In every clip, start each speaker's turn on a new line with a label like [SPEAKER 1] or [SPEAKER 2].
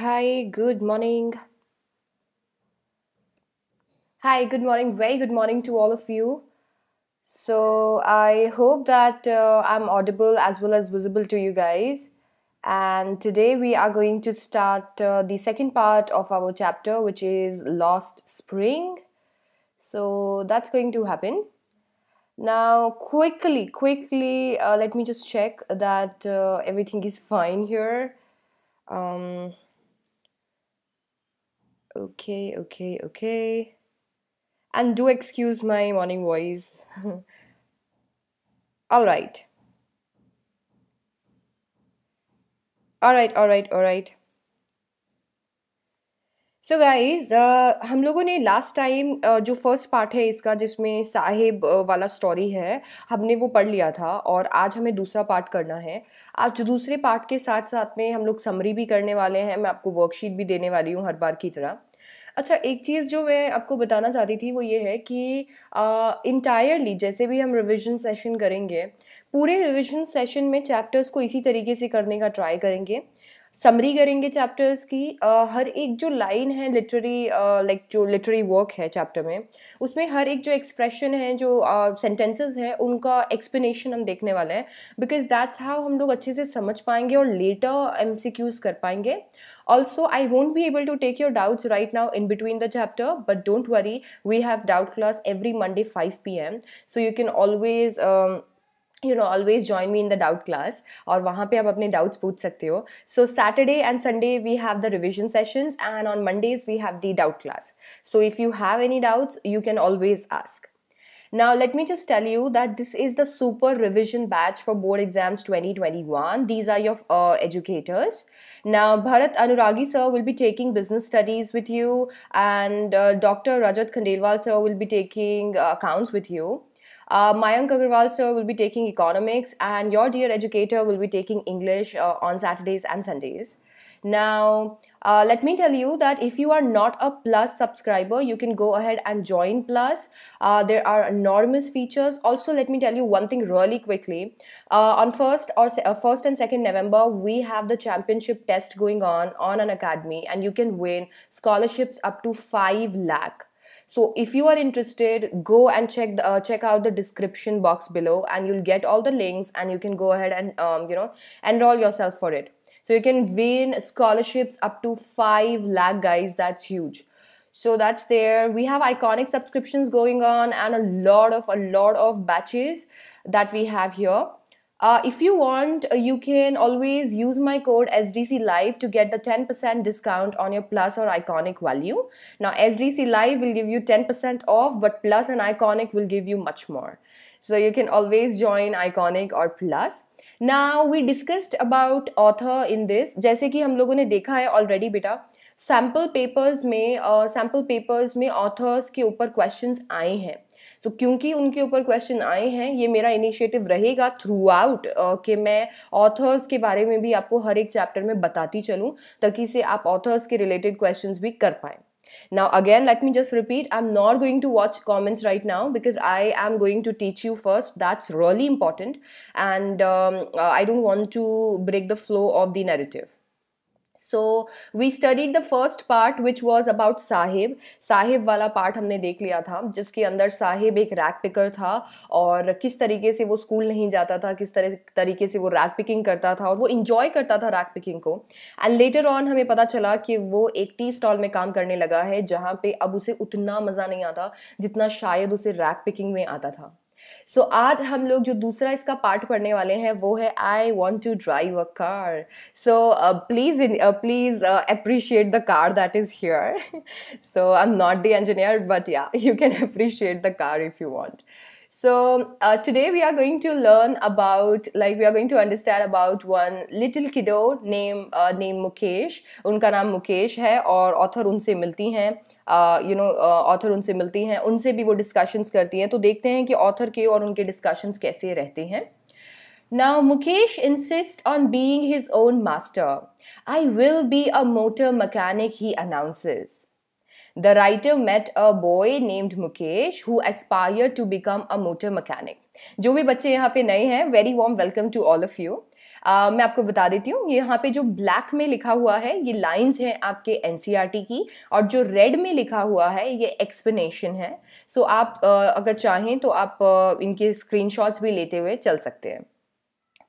[SPEAKER 1] Hi, good morning. Hi, good morning. Very good morning to all of you. So, I hope that uh, I'm audible as well as visible to you guys. And today we are going to start uh, the second part of our chapter, which is Lost Spring. So, that's going to happen. Now, quickly, quickly, uh, let me just check that uh, everything is fine here. Um, Okay, okay, okay. And do excuse my morning voice. all right. All right, all right, all right. So guys uh, हम लोगों ने last time uh, जो first part है इसका जिसमें Sahib uh, वाला story है हमने वो पढ़ लिया था और आज हमें दूसरा पार्ट करना है आज दूसरे पार्ट के साथ साथ में हम लोग समरी भी करने वाले हैं मैं आपको वर्कशीट भी देने वाली हूँ हर बार की तरह अच्छा एक चीज़ जो मैं आपको बताना चाहती थी वो ये है कि इंटायरली जैसे भी हम रिविजन सेशन करेंगे पूरे रिविजन सेशन में चैप्टर्स को इसी तरीके से करने का ट्राई करेंगे समरी करेंगे चैप्टर्स की uh, हर एक जो लाइन है लिटरेरी लाइक uh, like, जो लिटरेरी वर्क है चैप्टर में उसमें हर एक जो एक्सप्रेशन है जो सेंटेंसेस uh, हैं उनका एक्सप्लेनेशन हम देखने वाले हैं बिकॉज दैट्स हाउ हम लोग अच्छे से समझ पाएंगे और लेटर एम कर पाएंगे also I won't be able to take your doubts right now in between the chapter but don't worry we have doubt class every Monday five P M so you can always you know always join me in the doubt class और वहाँ पे आप अपने डाउट्स पूछ सकते हो so Saturday and Sunday we have the revision sessions and on Mondays we have the doubt class so if you have any doubts you can always ask Now, let me just tell you that this is the super revision batch for board exams 2021. These are your uh, educators. Now, Bharat Anuragi sir will be taking business studies with you, and uh, Dr. Rajat Khandelwal sir will be taking uh, accounts with you. Uh, Mayank Agarwal sir will be taking economics, and your dear educator will be taking English uh, on Saturdays and Sundays. Now, uh, let me tell you that if you are not a Plus subscriber, you can go ahead and join Plus. Uh, there are enormous features. Also, let me tell you one thing really quickly. Uh, on first or uh, first and second November, we have the championship test going on on an academy, and you can win scholarships up to five lakh. So if you are interested, go and check the, uh, check out the description box below, and you'll get all the links, and you can go ahead and um, you know enroll yourself for it. So you can win scholarships up to five lakh, guys. That's huge. So that's there. We have iconic subscriptions going on, and a lot of a lot of batches that we have here Uh, if you want, you can always use my code SDC Live to get the 10% discount on your plus or iconic value. Now, SDC Live will give you 10% off, but plus and iconic will give you much more. So you can always join iconic or plus. now we discussed about author in this जैसे कि हम लोगों ने देखा है already बेटा sample papers में sample uh, papers में ऑथर्स के ऊपर क्वेश्चंस आए हैं सो so, क्योंकि उनके ऊपर क्वेश्चन आए हैं ये मेरा इनिशिएटिव रहेगा थ्रू आउट कि मैं ऑथर्स के बारे में भी आपको हर एक चैप्टर में बताती चलूँ ताकि से आप ऑथर्स के रिलेटेड क्वेश्चन भी कर पाए now again let me just repeat i'm not going to watch comments right now because i am going to teach you first that's really important and um, i don't want to break the flow of the narrative so we studied the first part which was about साहिब साहिब वाला part हमने देख लिया था जिसके अंदर साहिब एक रैक पिकर था और किस तरीके से वो स्कूल नहीं जाता था किस तरह तरीके से वो रैक पिकिंग करता था और वो इंजॉय करता था रैक पिकिंग को एंड लेटर ऑन हमें पता चला कि वो एक टी स्टॉल में काम करने लगा है जहाँ पे अब उसे उतना मज़ा नहीं आता जितना शायद उसे रैक पिकिंग में आता था सो so, आज हम लोग जो दूसरा इसका पार्ट पढ़ने वाले हैं वो है I want to drive a car so please please appreciate the car that is here so I am not the engineer but yeah you can appreciate the car if you want So uh, today we are going to learn about, like we are going to understand about one little kiddo named uh, Mukesh. उनका नाम मुकेश है और author उनसे मिलती हैं you know author उनसे मिलती हैं उनसे भी वो डिस्कशंस करती हैं तो देखते हैं कि ऑथर के और उनके डिस्कशंस कैसे रहते हैं now Mukesh insist on being his own master I will be a motor mechanic he announces The writer met a boy named Mukesh who aspired to become a motor mechanic. जो भी बच्चे यहाँ पे नए हैं very warm welcome to all of you आ, मैं आपको बता देती हूँ यहाँ पे जो ब्लैक में लिखा हुआ है ये लाइंस हैं आपके एन e की और जो रेड में लिखा हुआ है ये एक्सप्लेनेशन है सो so, आप अगर चाहें तो आप आ, इनके स्क्रीन भी लेते हुए चल सकते हैं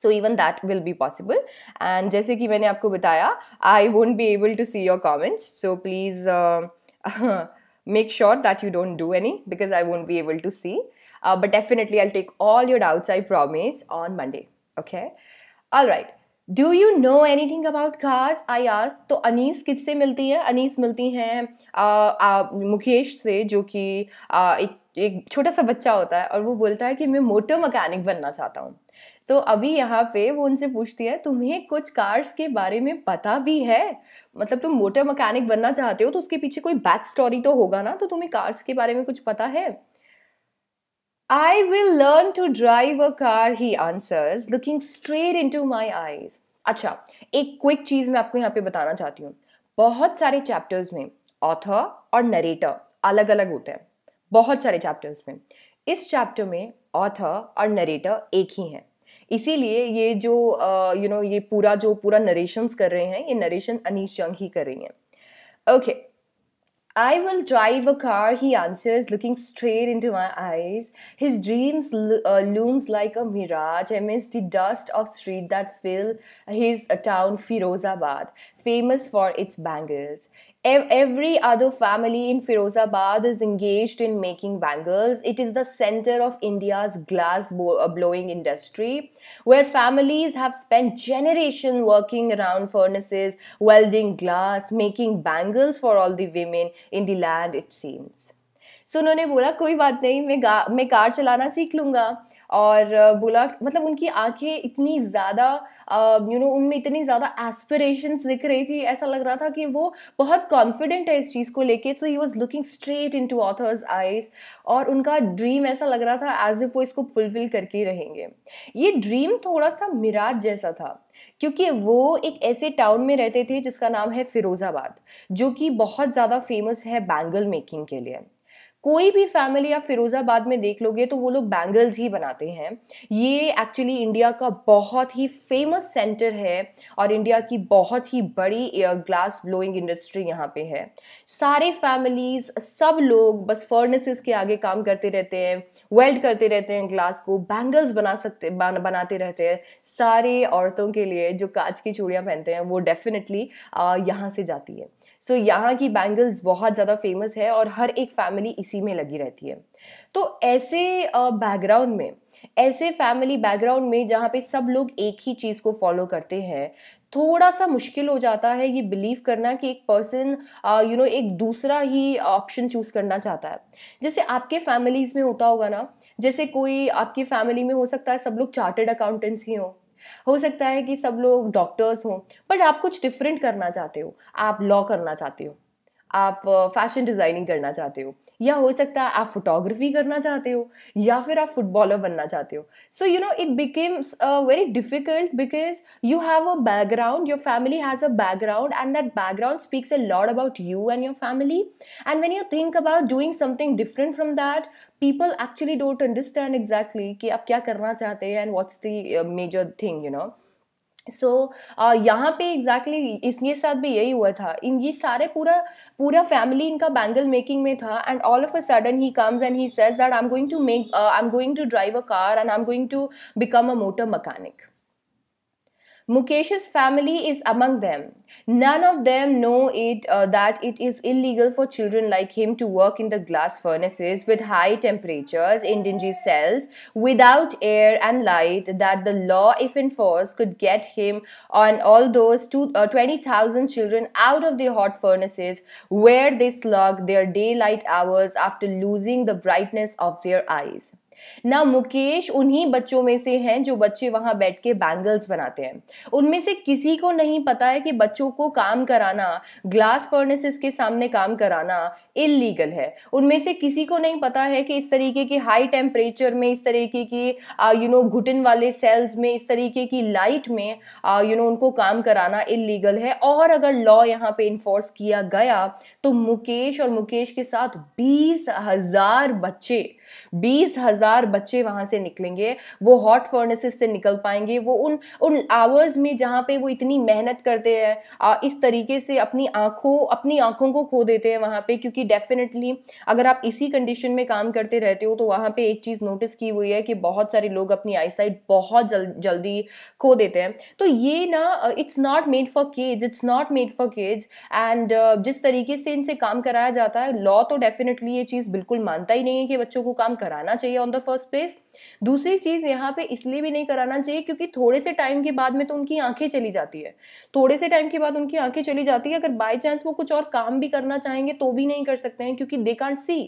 [SPEAKER 1] so even that will be possible and जैसे कि मैंने आपको बताया I won't be able to see your comments so please make sure that you don't do any because I won't be able to see. Uh, but definitely, I'll take all your doubts, I promise, on Monday. Okay. All right do you know any thing about cars I आस तो अनीस किससे मिलती है अनीस मिलती हैं मुकेश से जो कि एक एक छोटा सा बच्चा होता है और वो बोलता है कि मैं मोटर मकैनिक बनना चाहता हूँ तो अभी यहाँ पे वो उनसे पूछती है तुम्हें कुछ कार्स के बारे में पता भी है मतलब तुम मोटर मकैनिक बनना चाहते हो तो उसके पीछे कोई बैक स्टोरी तो होगा ना तो तुम्हें कार्स के बारे में कुछ पता है I will learn to drive a car, he answers, looking straight into my eyes. अच्छा एक क्विक चीज मैं आपको यहाँ पे बताना चाहती हूँ बहुत सारे चैप्टर्स में ऑथर और नरेटर अलग अलग होते हैं बहुत सारे चैप्टर्स में इस चैप्टर में ऑथर और नरेटर एक ही हैं इसीलिए ये जो you uh, know you know, ये पूरा जो पूरा नरेशंस कर रहे हैं ये नरेशन अनिश जंग ही कर रही हैं okay okay, I will drive a car, he answers, looking straight into my eyes. His dreams lo- uh, looms like a mirage amidst the dust of street that fill his uh, town Firozabad, famous for its bangles. Every other family in Firozabad is engaged in making bangles. It is the center of India's glass blowing industry, where families have spent generations working around furnaces, welding glass, making bangles for all the women in the land, it seems. So so, उन्होंने बोला कोई बात नहीं मैं गा मैं car चलाना सीख लूँगा और बोला मतलब उनकी आंखें इतनी ज़्यादा यू नो उनमें इतनी ज़्यादा एस्पिरेशंस दिख रही थी ऐसा लग रहा था कि वो बहुत कॉन्फिडेंट है इस चीज़ को लेके so he was looking straight into author's eyes और उनका ड्रीम ऐसा लग रहा था एज इफ वो इसको फुलफिल करके ही रहेंगे ये ड्रीम थोड़ा सा मिराज जैसा था क्योंकि वो एक ऐसे टाउन में रहते थे जिसका नाम है फिरोज़ाबाद जो कि बहुत ज़्यादा फेमस है बैंगल मेकिंग के लिए कोई भी फैमिली आप फिरोज़ाबाद में देख लोगे तो वो लोग बैंगल्स ही बनाते हैं ये एक्चुअली इंडिया का बहुत ही फेमस सेंटर है और इंडिया की बहुत ही बड़ी ग्लास ब्लोइंग इंडस्ट्री यहाँ पे है सारे फैमिलीज सब लोग बस फर्नेसेस के आगे काम करते रहते हैं वेल्ड करते रहते हैं ग्लास को बैंगल्स बना सकते बनाते रहते हैं सारे औरतों के लिए जो कांच की चूड़ियाँ पहनते हैं वो डेफिनेटली यहाँ से जाती है सो so, यहाँ की बैंगल्स बहुत ज़्यादा फेमस है और हर एक फैमिली इसी में लगी रहती है तो ऐसे बैकग्राउंड में ऐसे फैमिली बैकग्राउंड में जहाँ पे सब लोग एक ही चीज़ को फॉलो करते हैं थोड़ा सा मुश्किल हो जाता है ये बिलीव करना कि एक पर्सन यू नो एक दूसरा ही ऑप्शन चूज़ करना चाहता है जैसे आपके फैमिलीज़ में होता होगा ना जैसे कोई आपकी फैमिली में हो सकता है सब लोग चार्टेड अकाउंटेंट्स ही हों हो सकता है कि सब लोग डॉक्टर्स हों बट आप कुछ डिफरेंट करना चाहते हो आप लॉ करना चाहते हो आप फैशन डिज़ाइनिंग करना चाहते हो या हो सकता है आप फोटोग्राफी करना चाहते हो या फिर आप फुटबॉलर बनना चाहते हो so you know it becomes very difficult because you have a background your family has a background and that background speaks a lot about you and your family and when you think about doing something different from that people actually don't understand exactly कि आप क्या करना चाहते हैं and what's the major thing you know so so, uh, यहाँ पे exactly exactly इसके साथ भी यही हुआ था इन ये सारे पूरा पूरा फैमिली इनका बैंगल मेकिंग में था and all of a sudden he comes and he says that I am going to make I am going to drive a car and I am going to become a motor mechanic Mukesh's family is among them. None of them know it uh, that it is illegal for children like him to work in the glass furnaces with high temperatures in dingy cells without air and light that the law if enforced could get him on all those two, uh, 20,000 children out of the hot furnaces where they slog their daylight hours after losing the brightness of their eyes. ना मुकेश उन्हीं बच्चों में से हैं जो बच्चे वहां बैठ के बैंगल्स बनाते हैं उनमें से किसी को नहीं पता है कि बच्चों को काम कराना ग्लास फर्नेसेस के सामने काम कराना इलीगल है उनमें से किसी को नहीं पता है कि इस तरीके के हाई टेम्परेचर में इस तरीके की यू नो घुटन वाले सेल्स में इस तरीके की लाइट में यू नो you know, उनको काम कराना इलीगल है और अगर लॉ यहाँ पे इन्फोर्स किया गया तो मुकेश और मुकेश के साथ बीस हजार बच्चे बीस हज़ार बच्चे वहां से निकलेंगे वो हॉट फर्नेसेस से निकल पाएंगे वो उन उन आवर्स में जहां पे वो इतनी मेहनत करते हैं इस तरीके से अपनी आंखों अपनी आंखों को खो देते हैं वहां पे क्योंकि डेफिनेटली अगर आप इसी कंडीशन में काम करते रहते हो तो वहां पे एक चीज़ नोटिस की हुई है कि बहुत सारे लोग अपनी आईसाइट बहुत जल, जल्दी खो देते हैं तो ये ना it's not made for cage it's not made for cage and जिस तरीके से इनसे काम कराया जाता है लॉ तो डेफिनेटली ये चीज़ बिल्कुल मानता ही नहीं है कि बच्चों को काम कराना चाहिए ऑन द फर्स्ट प्लेस दूसरी चीज़ यहाँ पे इसलिए भी नहीं कराना चाहिए क्योंकि थोड़े से टाइम के बाद में तो उनकी आंखें चली जाती है थोड़े से टाइम के बाद उनकी आंखें चली जाती है अगर बाई चांस वो कुछ और काम भी करना चाहेंगे तो भी नहीं कर सकते हैं क्योंकि they can't see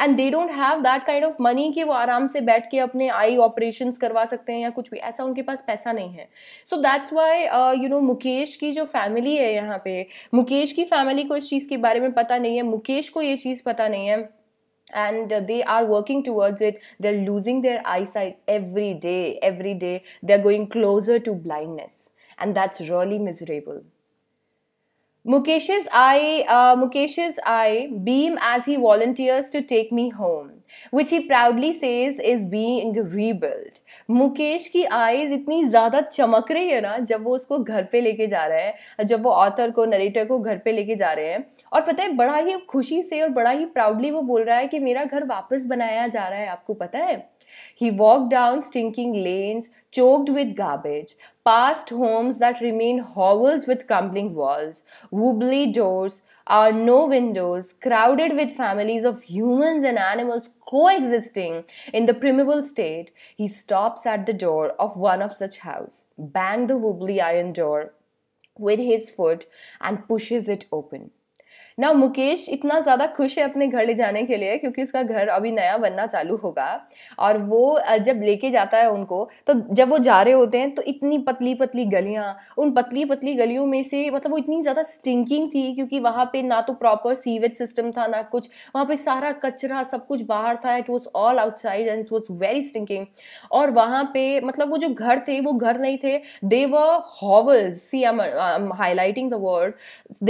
[SPEAKER 1] and they don't have that kind of money कि वो आराम से बैठ के अपने आई ऑपरेशन करवा सकते हैं या कुछ भी ऐसा उनके पास पैसा नहीं है so that's why you know Mukesh की जो फैमिली है यहाँ पे मुकेश की फैमिली को इस चीज़ के बारे में पता नहीं है मुकेश को ये चीज़ पता नहीं है and they are working towards it they're losing their eyesight every day every day they're going closer to blindness and that's really miserable Mukesh's eye, uh, Mukesh's eye beam as he volunteers to take me home, which he proudly says is being rebuilt. Mukesh की eyes इतनी ज़्यादा चमक रही है ना जब वो उसको घर पे लेके जा रहा है जब वो ऑथर को नरेटर को घर पे लेके जा रहे हैं और पता है बड़ा ही खुशी से और बड़ा ही प्राउडली वो बोल रहा है कि मेरा घर वापस बनाया जा रहा है आपको पता है he walk down stinking lanes choked with garbage past homes that remain hovels with crumbling walls wobbly doors are no windows, crowded with families of humans and animals coexisting in the primeval state, he stops at the door of one of such house, bang the wobbly iron door with his foot and pushes it open. ना मुकेश इतना ज़्यादा खुश है अपने घर ले जाने के लिए क्योंकि उसका घर अभी नया बनना चालू होगा और वो जब लेके जाता है उनको तो जब वो जा रहे होते हैं तो इतनी पतली पतली गलियाँ उन पतली पतली गलियों में से मतलब वो इतनी ज़्यादा स्टिंकिंग थी क्योंकि वहाँ पर ना तो प्रॉपर सीवेज सिस्टम था ना कुछ वहाँ पर सारा कचरा सब कुछ बाहर था it was all outside and it was very stinking और वहाँ पे मतलब वो जो घर थे वो घर नहीं थे they hovels see am highlighting the word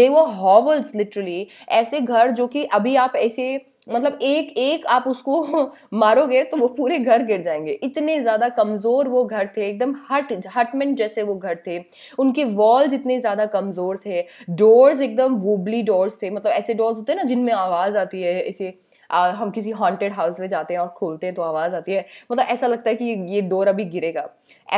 [SPEAKER 1] they were hovels literally चाहिए ऐसे घर जो कि अभी आप ऐसे मतलब एक एक आप उसको मारोगे तो वो पूरे घर गिर जाएंगे इतने ज़्यादा कमज़ोर वो घर थे एकदम हट हटमेंट जैसे वो घर थे उनके वॉल्स इतने ज़्यादा कमज़ोर थे डोर्स एकदम वोबली डोर्स थे मतलब ऐसे डोर्स होते हैं ना जिनमें आवाज़ आती है ऐसे हम किसी हॉन्टेड हाउस में जाते हैं और खोलते हैं तो आवाज़ आती है मतलब ऐसा लगता है कि ये डोर अभी गिरेगा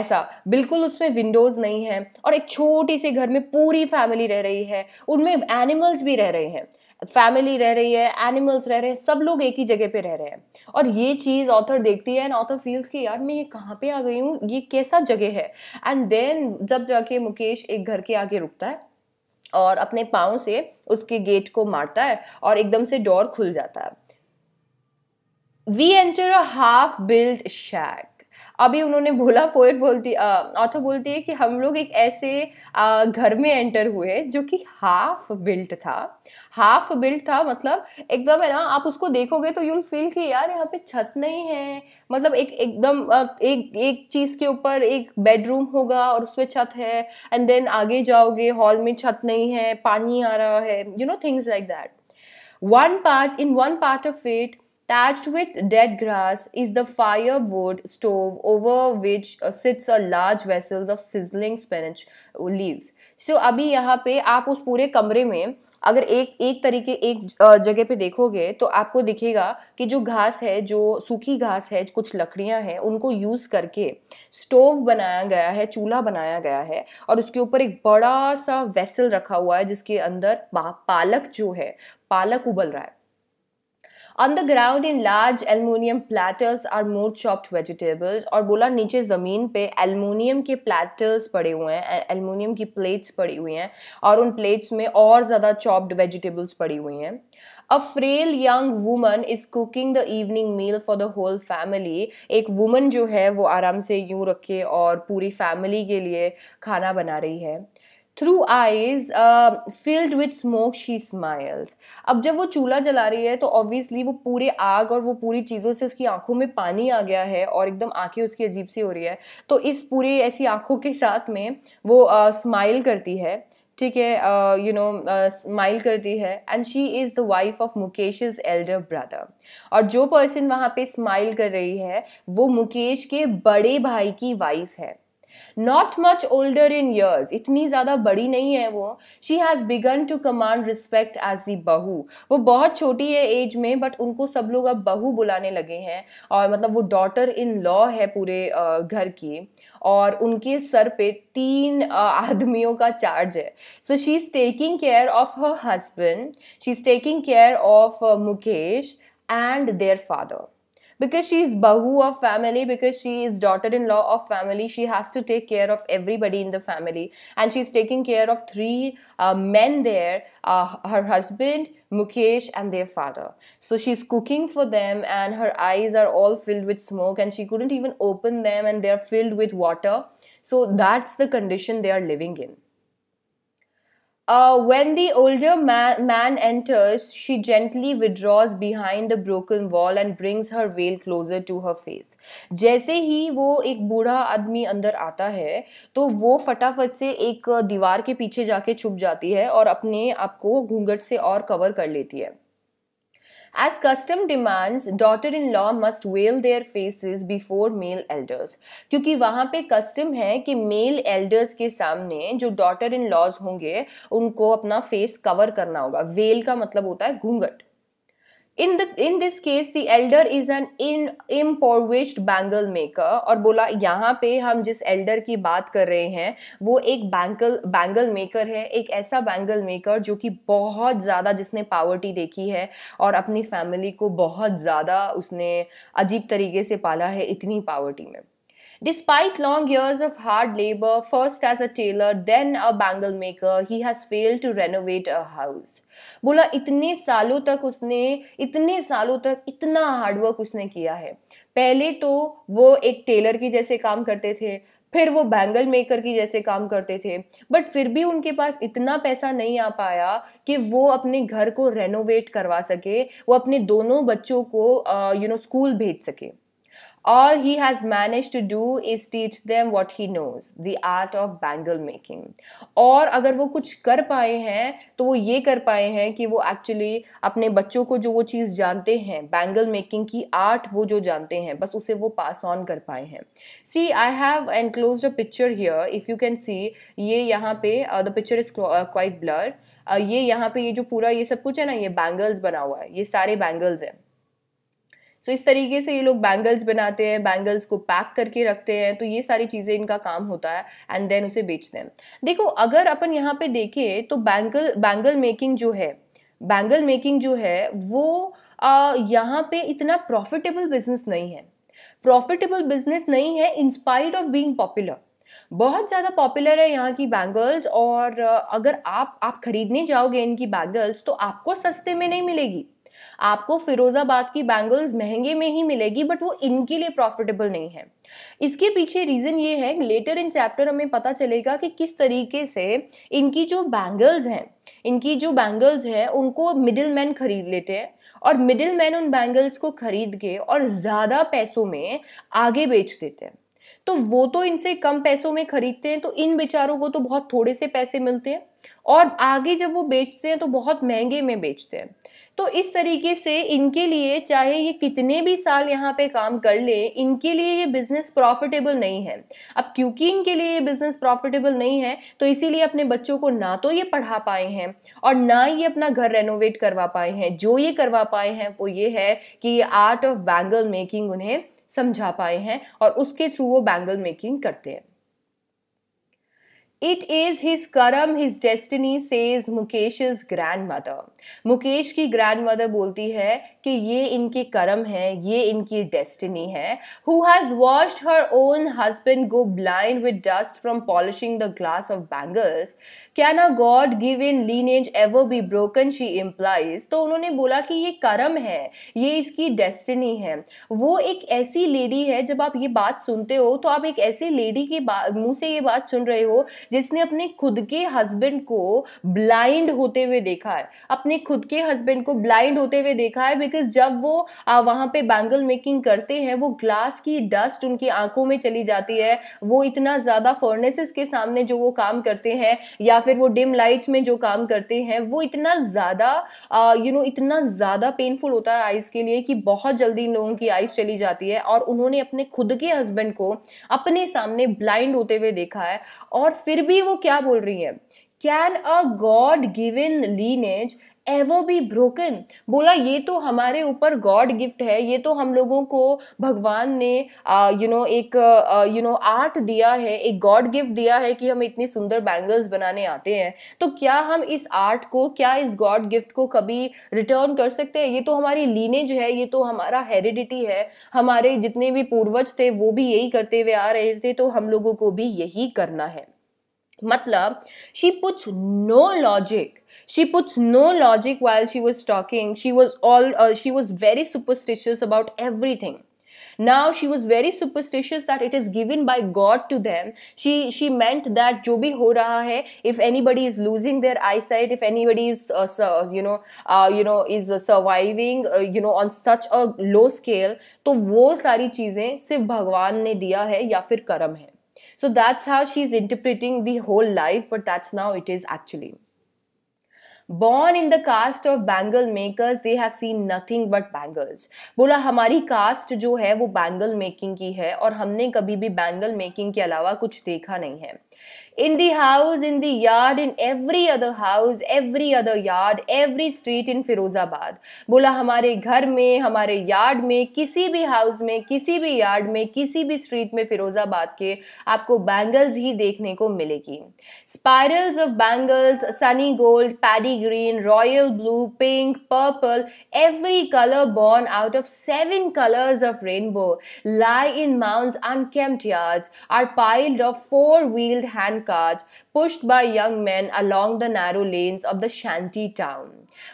[SPEAKER 1] ऐसा बिल्कुल उसमें विंडोज़ नहीं है और एक छोटे से घर में पूरी फैमिली रह रही है उनमें एनिमल्स भी रह रहे हैं फैमिली रह रही है एनिमल्स रह रहे हैं सब लोग एक ही जगह पे रह रहे हैं और ये चीज़ ऑथर देखती है एंड ऑथर फील्स कि यार मैं ये कहाँ पे आ गई हूँ ये कैसा जगह है एंड देन जब जाके मुकेश एक घर के आगे रुकता है और अपने पाँव से उसके गेट को मारता है और एकदम से डोर खुल जाता है we enter a half build shack अभी उन्होंने बोला पोएट बोलती ऑथर बोलती है कि हम लोग एक ऐसे आ, घर में एंटर हुए जो कि हाफ बिल्ट था हाफ बिल्ट था मतलब एकदम है ना आप उसको देखोगे तो यूल फील कि यार यहाँ पे छत नहीं है मतलब एक एकदम एक एक चीज़ के ऊपर एक बेडरूम होगा और उसमें छत है एंड देन आगे जाओगे हॉल में छत नहीं है पानी आ रहा है you know things like that one part in one part of it Thatched with dead grass is the firewood stove over which uh, sits a large vessels of sizzling spinach uh, leaves. So अभी यहाँ पे आप उस पूरे कमरे में अगर एक एक तरीके एक जगह पे देखोगे तो आपको दिखेगा कि जो घास है जो सूखी घास है कुछ लकड़ियां हैं उनको यूज़ करके स्टोव बनाया गया है चूल्हा बनाया गया है और उसके ऊपर एक बड़ा सा वेसल रखा हुआ है जिसके अंदर पालक जो है पालक उबल रहा है on the ground in large aluminium platters are more chopped vegetables और बोला नीचे ज़मीन पे एलमिनियम के प्लेटर्स पड़े हुए हैं एलमिनियम की प्लेट्स पड़ी हुई हैं और उन प्लेट्स में और ज़्यादा चॉप्ड वेजिटेबल्स पड़ी हुई हैं a frail young woman is cooking the evening meal for the whole family एक वुमन जो है वो आराम से यूँ रखे और पूरी फैमिली के लिए खाना बना रही है through eyes filled with smoke she smiles अब जब वो चूल्हा जला रही है तो ऑब्वियसली वो पूरे आग और वो पूरी चीज़ों से उसकी आंखों में पानी आ गया है और एकदम आंखें उसकी अजीब सी हो रही है तो इस पूरे ऐसी आंखों के साथ में वो स्माइल uh, करती है ठीक है यू नो स्माइल करती है and she is the wife of Mukesh is elder brother और जो पर्सन वहाँ पे स्माइल कर रही है वो मुकेश के बड़े भाई की वाइफ है not much older in years इतनी ज़्यादा बड़ी नहीं है वो she has begun to command respect as the bahu वो बहुत छोटी है एज में बट उनको सब लोग अब बहू बुलाने लगे हैं और मतलब वो डॉटर इन लॉ है पूरे घर की और उनके सर पे तीन आदमियों का चार्ज है so she is taking care of her husband she is taking care of Mukesh and their father because she is bahu of family because she is daughter-in-law of family she has to take care of everybody in the family and she's taking care of three uh, men there uh, her husband Mukesh and their father. So she's cooking for them, and her eyes are all filled with smoke, and she couldn't even open them, and they're filled with water. So that's the condition they are living in. Uh, when the older man, man enters, she gently withdraws behind the broken wall and brings her veil closer to her face. जैसे ही वो एक बूढ़ा आदमी अंदर आता है तो वो फटाफट से एक दीवार के पीछे जाके छुप जाती है और अपने आप को घूंघट से और कवर कर लेती है As custom demands, daughter-in-law must veil their faces before male elders. क्योंकि वहाँ पे custom है कि male elders के सामने जो daughter-in-laws होंगे उनको अपना face cover करना होगा. Veil का मतलब होता है घूंघट in the in this case the elder is an in improvised bangle maker और बोला यहाँ पे हम जिस एल्डर की बात कर रहे हैं वो एक बैंगल बैंगल मेकर है एक ऐसा बैंगल मेकर जो कि बहुत ज़्यादा जिसने पावर्टी देखी है और अपनी फैमिली को बहुत ज़्यादा उसने अजीब तरीके से पाला है इतनी पावर्टी में Despite long years of hard labor, first as a tailor, then a bangle maker, he has failed to renovate a house. बोला इतने सालों तक उसने इतने सालों तक इतना हार्डवर्क उसने किया है पहले तो वो एक टेलर की जैसे काम करते थे फिर वो बैंगल मेकर की जैसे काम करते थे बट फिर भी उनके पास इतना पैसा नहीं आ पाया कि वो अपने घर को रेनोवेट करवा सके वो अपने दोनों बच्चों को यू नो स्कूल भेज सके All he has managed to do is teach them what he knows, the art of bangle making. और अगर वो कुछ कर पाए हैं तो वो ये कर पाए हैं कि वो एक्चुअली अपने बच्चों को जो वो चीज़ जानते हैं बैंगल मेकिंग की आर्ट वो जो जानते हैं बस उसे वो पास ऑन कर पाए हैं see I have enclosed a picture here if you can see ये यहाँ पे the picture is quite blur ये यहाँ पे ये जो पूरा ये सब कुछ है ना ये बैंगल्स बना हुआ है ये सारे बैंगल्स हैं सो इस तरीके से ये लोग बैंगल्स बनाते हैं बैंगल्स को पैक करके रखते हैं तो ये सारी चीज़ें इनका काम होता है एंड देन उसे बेचते हैं देखो अगर अपन यहाँ पे देखें तो बैंगल बैंगल मेकिंग जो है बैंगल मेकिंग जो है वो यहाँ पे इतना प्रॉफिटेबल बिजनेस नहीं है प्रॉफिटेबल बिजनेस नहीं है इंस्पायर्ड ऑफ बीइंग पॉपुलर बहुत ज़्यादा पॉपुलर है यहाँ की बैंगल्स और अगर आप आप खरीदने जाओगे इनकी बैंगल्स तो आपको सस्ते में नहीं मिलेगी आपको फिरोजाबाद की बैंगल्स महंगे में ही मिलेगी बट वो इनके लिए प्रॉफिटेबल नहीं है इसके पीछे रीज़न ये है लेटर इन चैप्टर हमें पता चलेगा कि किस तरीके से इनकी जो बैंगल्स हैं इनकी जो बैंगल्स हैं उनको मिडिल मैन खरीद लेते हैं और मिडिल मैन उन बैंगल्स को खरीद के और ज़्यादा पैसों में आगे बेच देते हैं तो वो तो इनसे कम पैसों में खरीदते हैं तो इन बेचारों को तो बहुत थोड़े से पैसे मिलते हैं और आगे जब वो बेचते हैं तो बहुत महंगे में बेचते हैं तो इस तरीके से इनके लिए चाहे ये कितने भी साल यहाँ पे काम कर ले इनके लिए ये बिज़नेस प्रॉफिटेबल नहीं है अब क्योंकि इनके लिए ये बिज़नेस प्रॉफिटेबल नहीं है तो इसीलिए अपने बच्चों को ना तो ये पढ़ा पाए हैं और ना ही अपना घर रेनोवेट करवा पाए हैं जो ये करवा पाए हैं वो ये है कि ये आर्ट ऑफ बैंगल मेकिंग उन्हें समझा पाए हैं और उसके थ्रू वो बैंगल मेकिंग करते हैं it his karam his destiny his Mukesh is grandmother Mukesh की ग्रैंड मदर बोलती है कि ये इनके कर्म है ये इनकी डेस्टिनी है who has watched her own husband go blind with dust from polishing the glass of bangles can a God given lineage ever be broken she implies तो उन्होंने बोला कि ये कर्म है ये इसकी डेस्टिनी है वो एक ऐसी लेडी है जब आप ये बात सुनते हो तो आप एक ऐसी लेडी के मुंह से ये बात सुन रहे हो जिसने अपने खुद के हस्बैंड को ब्लाइंड होते हुए देखा है अपने अपने खुद के हस्बैंड को ब्लाइंड होते हुए देखा है बिकॉज जब वो वहाँ पे बैंगल मेकिंग करते हैं वो ग्लास की डस्ट उनकी आंखों में चली जाती है वो इतना ज़्यादा फर्नेसेस के सामने जो वो काम करते हैं या फिर वो डिम लाइट्स में जो काम करते हैं वो इतना ज़्यादा यू नो इतना ज़्यादा पेनफुल होता है आइज़ के लिए कि बहुत जल्दी इन लोगों की आइज़ चली जाती है और उन्होंने अपने खुद के हस्बैंड को अपने सामने ब्लाइंड होते हुए देखा है और फिर भी वो क्या बोल रही हैं Can a God given lineage ever be broken बोला ये तो हमारे ऊपर गॉड गिफ्ट है ये तो हम लोगों को भगवान ने यू नो एक यू नो आर्ट दिया है एक गॉड गिफ्ट दिया है कि हम इतनी सुंदर बैंगल्स बनाने आते हैं तो क्या हम इस आर्ट को क्या इस गॉड गिफ्ट को कभी रिटर्न कर सकते हैं ये तो हमारी लीनेज है ये तो हमारा हेरिडिटी है हमारे जितने भी पूर्वज थे वो भी यही करते हुए आ रहे थे तो हम लोगों को भी यही करना है मतलब she puts no logic She puts no logic while she was talking. She was all uh, she was very superstitious about everything now she was very superstitious that it is given by god to them she she meant that jo bhi ho raha hai if anybody is losing their eyesight if anybody is uh, you know uh, you know is uh, surviving uh, you know on such a low scale to wo sari cheeze sirf bhagwan ne diya hai ya fir karam hai so that's how she is interpreting the whole life but that's now it is actually born in the caste of bangle makers they have seen nothing but bangles बोला हमारी cast जो है वो bangle making की है और हमने कभी भी बैंगल मेकिंग के अलावा कुछ देखा नहीं है in the house, in the yard, in every other house, every other yard, every street in Firozabad बोला हमारे घर में हमारे यार्ड में किसी भी हाउस में किसी भी यार्ड में किसी भी स्ट्रीट में फिरोजाबाद के आपको बैंगल्स ही देखने को मिलेगी spirals of bangles sunny gold paddy green royal blue pink purple every colour born out of seven colours of rainbow lie in mounds unkempt yards are piled of four-wheeled hand carts pushed by young men along the narrow lanes of the shanty town.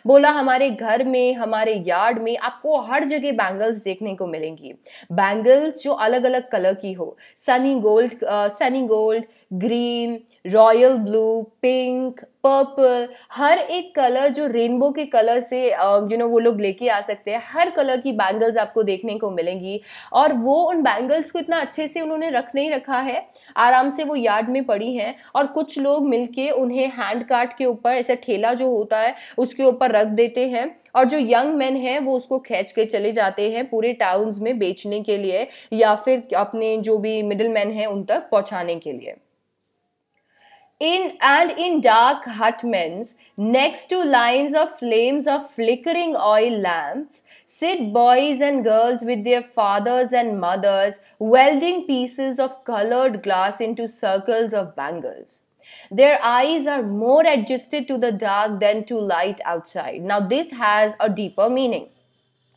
[SPEAKER 1] बोला हमारे घर में हमारे yard में आपको हर जगह bangles देखने को मिलेंगी बैंगल्स जो अलग अलग कलर की हो sunny gold sunny gold green royal blue pink purple हर एक कलर जो रेनबो के कलर से you uh, know you know, वो लोग लेके आ सकते हैं हर कलर की बैंगल्स आपको देखने को मिलेंगी और वो उन बैंगल्स को इतना अच्छे से उन्होंने रख नहीं रखा है आराम से वो यार्ड में पड़ी हैं और कुछ लोग मिलके उन्हें हैंड कार्ट के ऊपर ऐसा ठेला जो होता है उसके ऊपर रख देते हैं और जो यंग मैन है वो उसको खींच के चले जाते हैं पूरे टाउन्स में बेचने के लिए या फिर अपने जो भी मिडिल मैन हैं उन तक पहुँचाने के लिए In and in dark hutments, next to lines of flames of flickering oil lamps, sit boys and girls with their fathers and mothers welding pieces of colored glass into circles of bangles. Their eyes are more adjusted to the dark than to light outside. Now, this has a deeper meaning.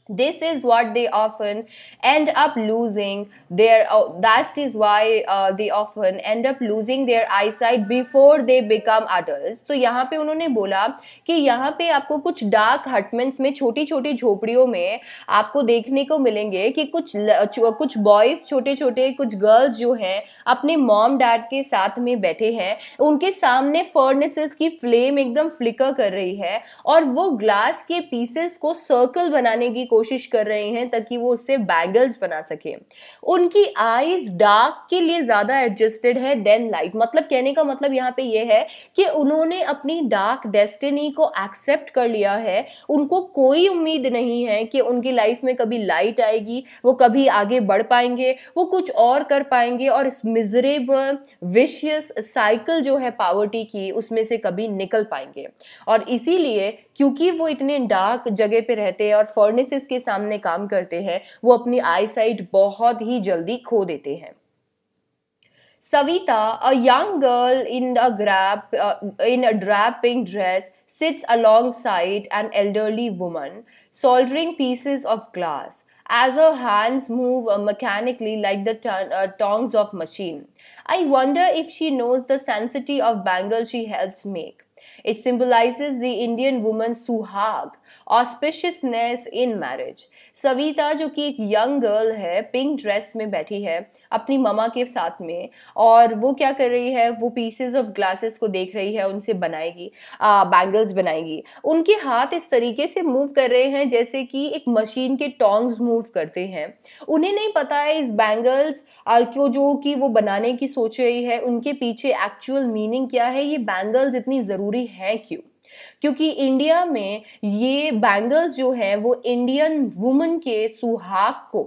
[SPEAKER 1] this is what they often end up losing their uh, that is why uh, they often end up losing their eyesight before they become adults तो यहाँ पे उन्होंने बोला कि यहाँ पे आपको कुछ डार्क हटमेंट्स में छोटी छोटी झोपड़ियों में आपको देखने को मिलेंगे कि कुछ कुछ बॉयज़ छोटे छोटे कुछ गर्ल्स जो हैं अपने मॉम डैड के साथ में बैठे हैं उनके सामने फर्नेसेस की फ्लेम एकदम फ्लिकर कर रही है और वो ग्लास के पीसेस को सर्कल बनाने की कोशिश कर रहे हैं ताकि वो उससे बैगल्स बना सके उनकी आईज डार्क के लिए ज़्यादा एडजस्टेड है देन लाइट मतलब कहने का मतलब यहाँ पे ये है कि उन्होंने अपनी डार्क डेस्टिनी को एक्सेप्ट कर लिया है उनको कोई उम्मीद नहीं है कि उनकी लाइफ में कभी लाइट आएगी वो कभी आगे बढ़ पाएंगे वो कुछ और कर पाएंगे और इस मिजरेबल विशियस साइकिल जो है पावर्टी की उसमें से कभी निकल पाएंगे और इसीलिए क्योंकि वो इतने डार्क जगह पे रहते हैं और फर्नेसेस लेंसेज के सामने काम करते हैं वो अपनी आई साइट बहुत ही जल्दी खो देते हैं Savita a young girl in a grab in a drab pink dress sits alongside and elderly woman soldering pieces of glass as a hands move mechanically like the tongs of machine I wonder if she knows the sanctity of bangle she helps make It symbolizes the Indian woman's suhag, auspiciousness in marriage. Savita जो कि एक young girl है pink dress में बैठी है अपनी mama के साथ में और वो क्या कर रही है वो पीसेज ऑफ ग्लासेस को देख रही है उनसे बनाएगी बैंगल्स बनाएगी उनके हाथ इस तरीके से मूव कर रहे हैं जैसे कि एक मशीन के टोंग्स मूव करते हैं उन्हें नहीं पता है इस बैंगल्स क्यों जो कि वो बनाने की सोच रही है उनके पीछे एक्चुअल मीनिंग क्या है ये बैंगल्स इतनी ज़रूरी हैं क्यों क्योंकि इंडिया में ये बैंगल्स जो है वो इंडियन वुमन के सुहाग को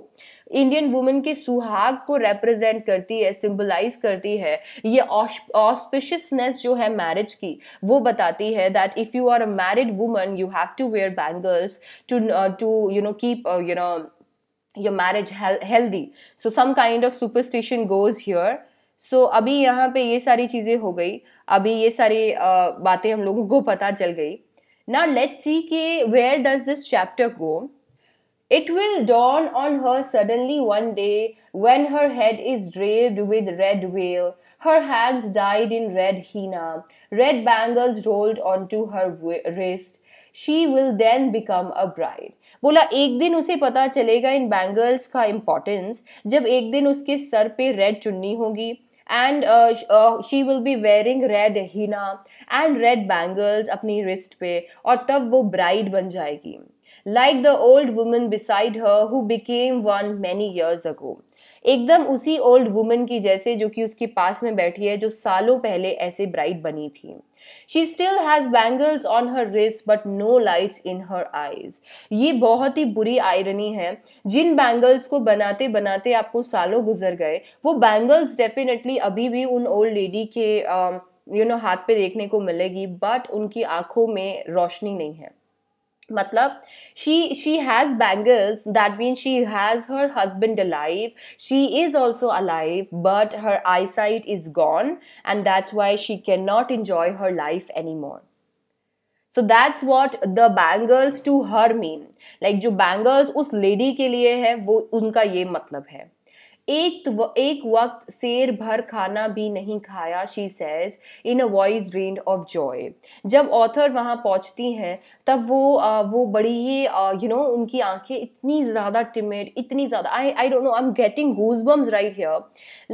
[SPEAKER 1] इंडियन वुमेन के सुहाग को रिप्रेजेंट करती है सिंबलाइज करती है ये ऑस्पिशियसनेस जो है मैरिज की वो बताती है that if you are a married woman you have to wear bangles to to you know keep you know your marriage healthy so some kind of superstition goes here so अभी यहाँ पे ये सारी चीज़ें हो गई अभी ये सारी बातें हम लोगों को पता चल गई ना लेट सी के where does this chapter go it will dawn on her suddenly one day when her head is draped with red veil her hands dyed in red henna red bangles rolled on to her wrist she will then become a bride बोला एक दिन उसे पता चलेगा इन bangles का importance जब एक दिन उसके सर पे रेड चुन्नी होगी and she will be wearing red henna and red bangles अपनी रिस्ट पे और तब वो ब्राइड बन जाएगी like the old women beside her who became one many years ago एकदम उसी ओल्ड वुमेन की जैसे जो कि उसके पास में बैठी है जो सालों पहले ऐसे ब्राइड बनी थी she still has bangles on her wrist but no lights in her eyes ये बहुत ही बुरी आयरनी है जिन बैंगल्स को बनाते बनाते आपको सालों गुजर गए वो बैंगल्स डेफिनेटली अभी भी उन ओल्ड लेडी के you uh, know you know, हाथ पे देखने को मिलेगी बट उनकी आंखों में रोशनी नहीं है मतलब she she has bangles that mean she has her husband alive she is also alive but her eyesight is gone and that's why she can not enjoy her life any more so that's what the bangles to her mean like जो bangles उस lady के लिए है वो उनका ये मतलब है एक एक वक्त शेर भर खाना भी नहीं खाया she says in a voice drained of joy जब ऑथर वहाँ पहुँचती हैं तब वो आ, वो बड़ी ही यू नो उनकी आंखें इतनी ज़्यादा टिमेड इतनी ज़्यादा I I don't know I am getting goose bumps right here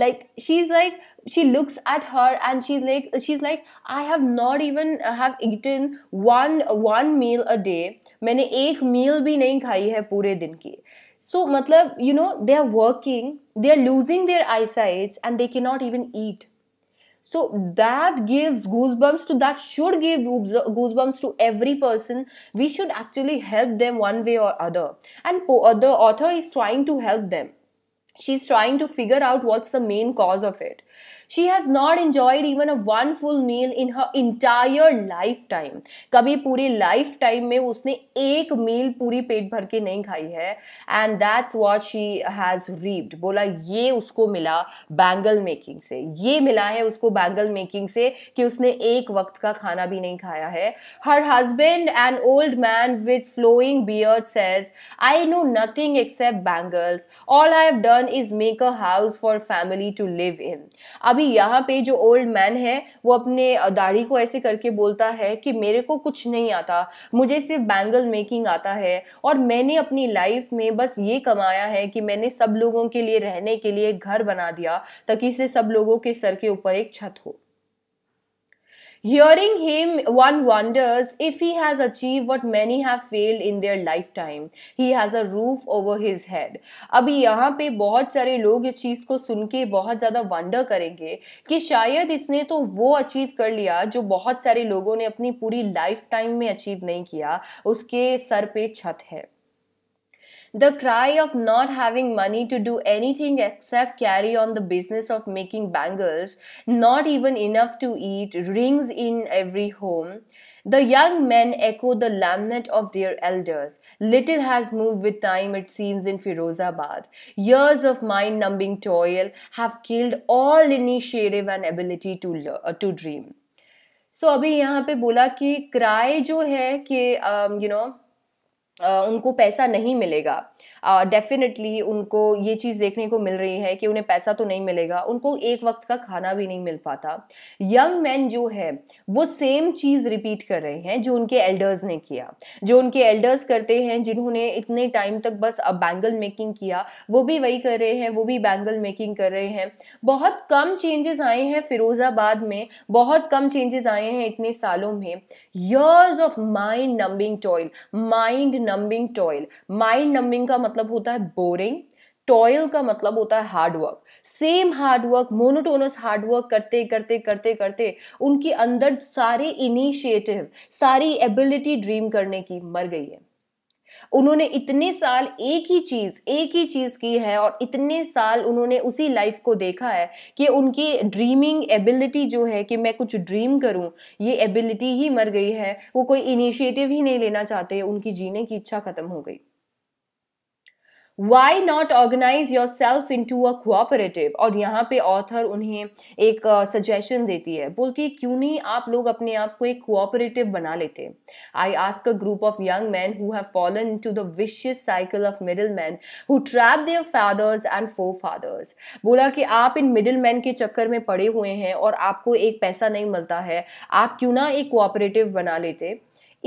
[SPEAKER 1] like she is like she looks at her and she's like she's like i have not even uh, have eaten one one meal a day मैंने एक मील भी नहीं खाई है पूरे दिन की So, matlab, you know, they are working, they are losing their eyesights, and they cannot even eat. So that gives goosebumps to that should give goosebumps to every person. We should actually help them one way or other. And uh, the author is trying to help them. She's trying to figure out what's the main cause of it. She has not enjoyed even a one full meal in her entire life time कभी पूरी life time में उसने एक मील पूरी पेट भर के नहीं खाई है and that's what she has reaped बोला ये उसको मिला बैंगल मेकिंग से ये मिला है उसको बैंगल मेकिंग से कि उसने एक वक्त का खाना भी नहीं खाया है her husband and old man with flowing beard says I know nothing except bangles all I have done is make a house for family to live in अभी यहाँ पे जो ओल्ड मैन है वो अपने दाढ़ी को ऐसे करके बोलता है कि मेरे को कुछ नहीं आता मुझे सिर्फ बैंगल मेकिंग आता है और मैंने अपनी लाइफ में बस ये कमाया है कि मैंने सब लोगों के लिए रहने के लिए घर बना दिया ताकि से सब लोगों के सर के ऊपर एक छत हो Hearing him, one wonders if he has achieved what many have failed in their lifetime. He has a roof over his head. अभी यहाँ पे बहुत सारे लोग इस चीज़ को सुन के बहुत ज़्यादा वंडर करेंगे कि शायद इसने तो वो अचीव कर लिया जो बहुत सारे लोगों ने अपनी पूरी लाइफ टाइम में अचीव नहीं किया उसके सर पे छत है The cry of not having money to do anything except carry on the business of making bangles, not even enough to eat, rings in every home. The young men echo the lament of their elders. Little has moved with time, it seems, in Firozabad. Years of mind numbing toil have killed all initiative and ability to, learn, uh, to dream. So so, अभी यहाँ पे बोला कि cry जो है कि you know उनको पैसा नहीं मिलेगा डेफिनेटली uh, उनको ये चीज़ देखने को मिल रही है कि उन्हें पैसा तो नहीं मिलेगा उनको एक वक्त का खाना भी नहीं मिल पाता यंग मैन जो है वो सेम चीज़ रिपीट कर रहे हैं जो उनके एल्डर्स ने किया जो उनके एल्डर्स करते हैं जिन्होंने इतने टाइम तक बस अब बैंगल मेकिंग किया वो भी वही कर रहे हैं वो भी बैंगल मेकिंग कर रहे हैं बहुत कम चेंजेस आए हैं फिरोज़ाबाद में बहुत कम चेंजेस आए हैं इतने सालों में years of mind numbing toil mind numbing toil mind numbing का मतलब मतलब होता है बोरिंग टॉयल का मतलब होता है hard work same hard work monotonous hard work करते करते करते करते उनके अंदर सारे इनिशिएटिव सारी एबिलिटी ड्रीम करने की मर गई है उन्होंने इतने साल एक ही चीज़ एक ही चीज़ की है और इतने साल उन्होंने उसी लाइफ को देखा है कि उनकी ड्रीमिंग एबिलिटी जो है कि मैं कुछ ड्रीम करूं ये एबिलिटी ही मर गई है वो कोई इनिशिएटिव ही नहीं लेना चाहते उनकी जीने की इच्छा ख़त्म हो गई why not organise yourself into a cooperative और यहाँ पे ऑथर उन्हें एक सजेशन uh, देती है बोलती है क्यों नहीं आप लोग अपने आप को एक कोऑपरेटिव बना लेते I ask a group of young man who have fallen to the vicious cycle of middleman who trap their fathers and forefathers बोला कि आप इन मिडिल मैन के चक्कर में पड़े हुए हैं और आपको एक पैसा नहीं मिलता है आप क्यों ना एक कोऑपरेटिव बना लेते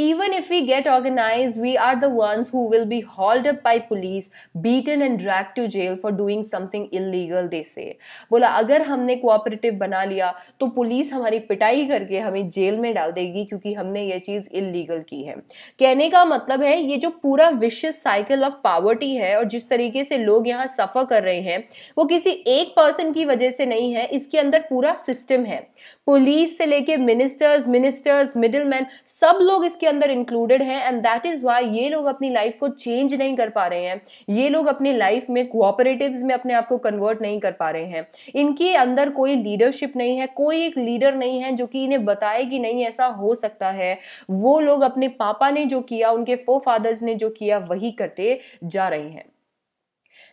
[SPEAKER 1] Even if we get organized, we are the ones who will be hauled up by police, beaten and dragged to jail for doing something illegal, they say. बोला अगर हमने कोऑपरेटिव बना लिया तो पुलिस हमारी पिटाई करके हमें जेल में डाल देगी क्योंकि हमने ये चीज़ इलीगल की है कहने का मतलब है ये जो पूरा विशियस साइकिल ऑफ पावर्टी है और जिस तरीके से लोग यहाँ सफ़र कर रहे हैं वो किसी एक पर्सन की वजह से नहीं है इसके अंदर पूरा सिस्टम है पुलिस से लेके मिनिस्टर्स मिनिस्टर्स मिडिल सब लोग इसके अंदर इंक्लूडेड हैं एंड दैट इज़ वाई ये लोग अपनी लाइफ को चेंज नहीं कर पा रहे हैं ये लोग अपनी लाइफ में कोऑपरेटिव में अपने आप को कन्वर्ट नहीं कर पा रहे हैं इनके अंदर कोई लीडरशिप नहीं है कोई एक लीडर नहीं है जो कि इन्हें बताए कि नहीं ऐसा हो सकता है वो लोग अपने पापा ने जो किया उनके फो फादर्स ने जो किया वही करते जा रहे हैं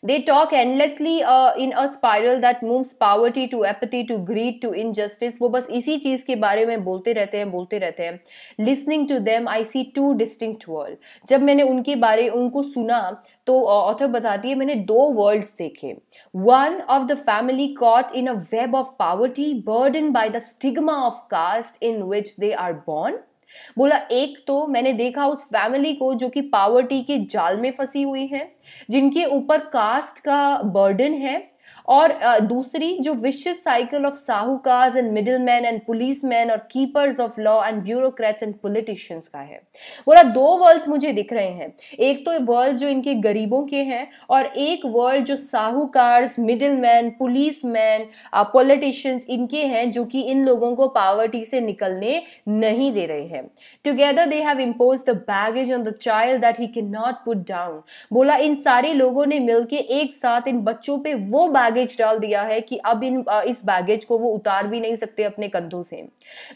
[SPEAKER 1] They talk endlessly uh, in a spiral that moves poverty to apathy to greed to injustice. वो बस इसी चीज के बारे में बोलते रहते हैं बोलते रहते हैं listening to them I see two distinct world जब मैंने उनके बारे उनको सुना तो ऑथर uh, बताती है मैंने दो वर्ल्ड्स देखे one of the family caught in a web of poverty burden by the stigma of caste in which they are born बोला एक तो मैंने देखा उस फैमिली को जो कि पावर्टी के जाल में फंसी हुई है जिनके ऊपर कास्ट का बर्डन है और दूसरी जो विशेष cycle of sahukars and middle man and police man और keepers of law and bureaucrats and politicians का है बोला दो वर्ल्ड्स मुझे दिख रहे हैं एक तो वर्ल्ड जो इनके गरीबों के हैं और एक वर्ल्ड जो sahukar middle man police man politicians इनके हैं जो कि इन लोगों को पावर्टी से निकलने नहीं दे रहे हैं together they have impose the baggage on the child that he can not put down बोला इन सारे लोगों ने मिलकर एक साथ इन बच्चों पे वो बैग बैगेज डाल दिया है कि अब इन इस बैगेज को वो उतार भी नहीं सकते अपने कंधों से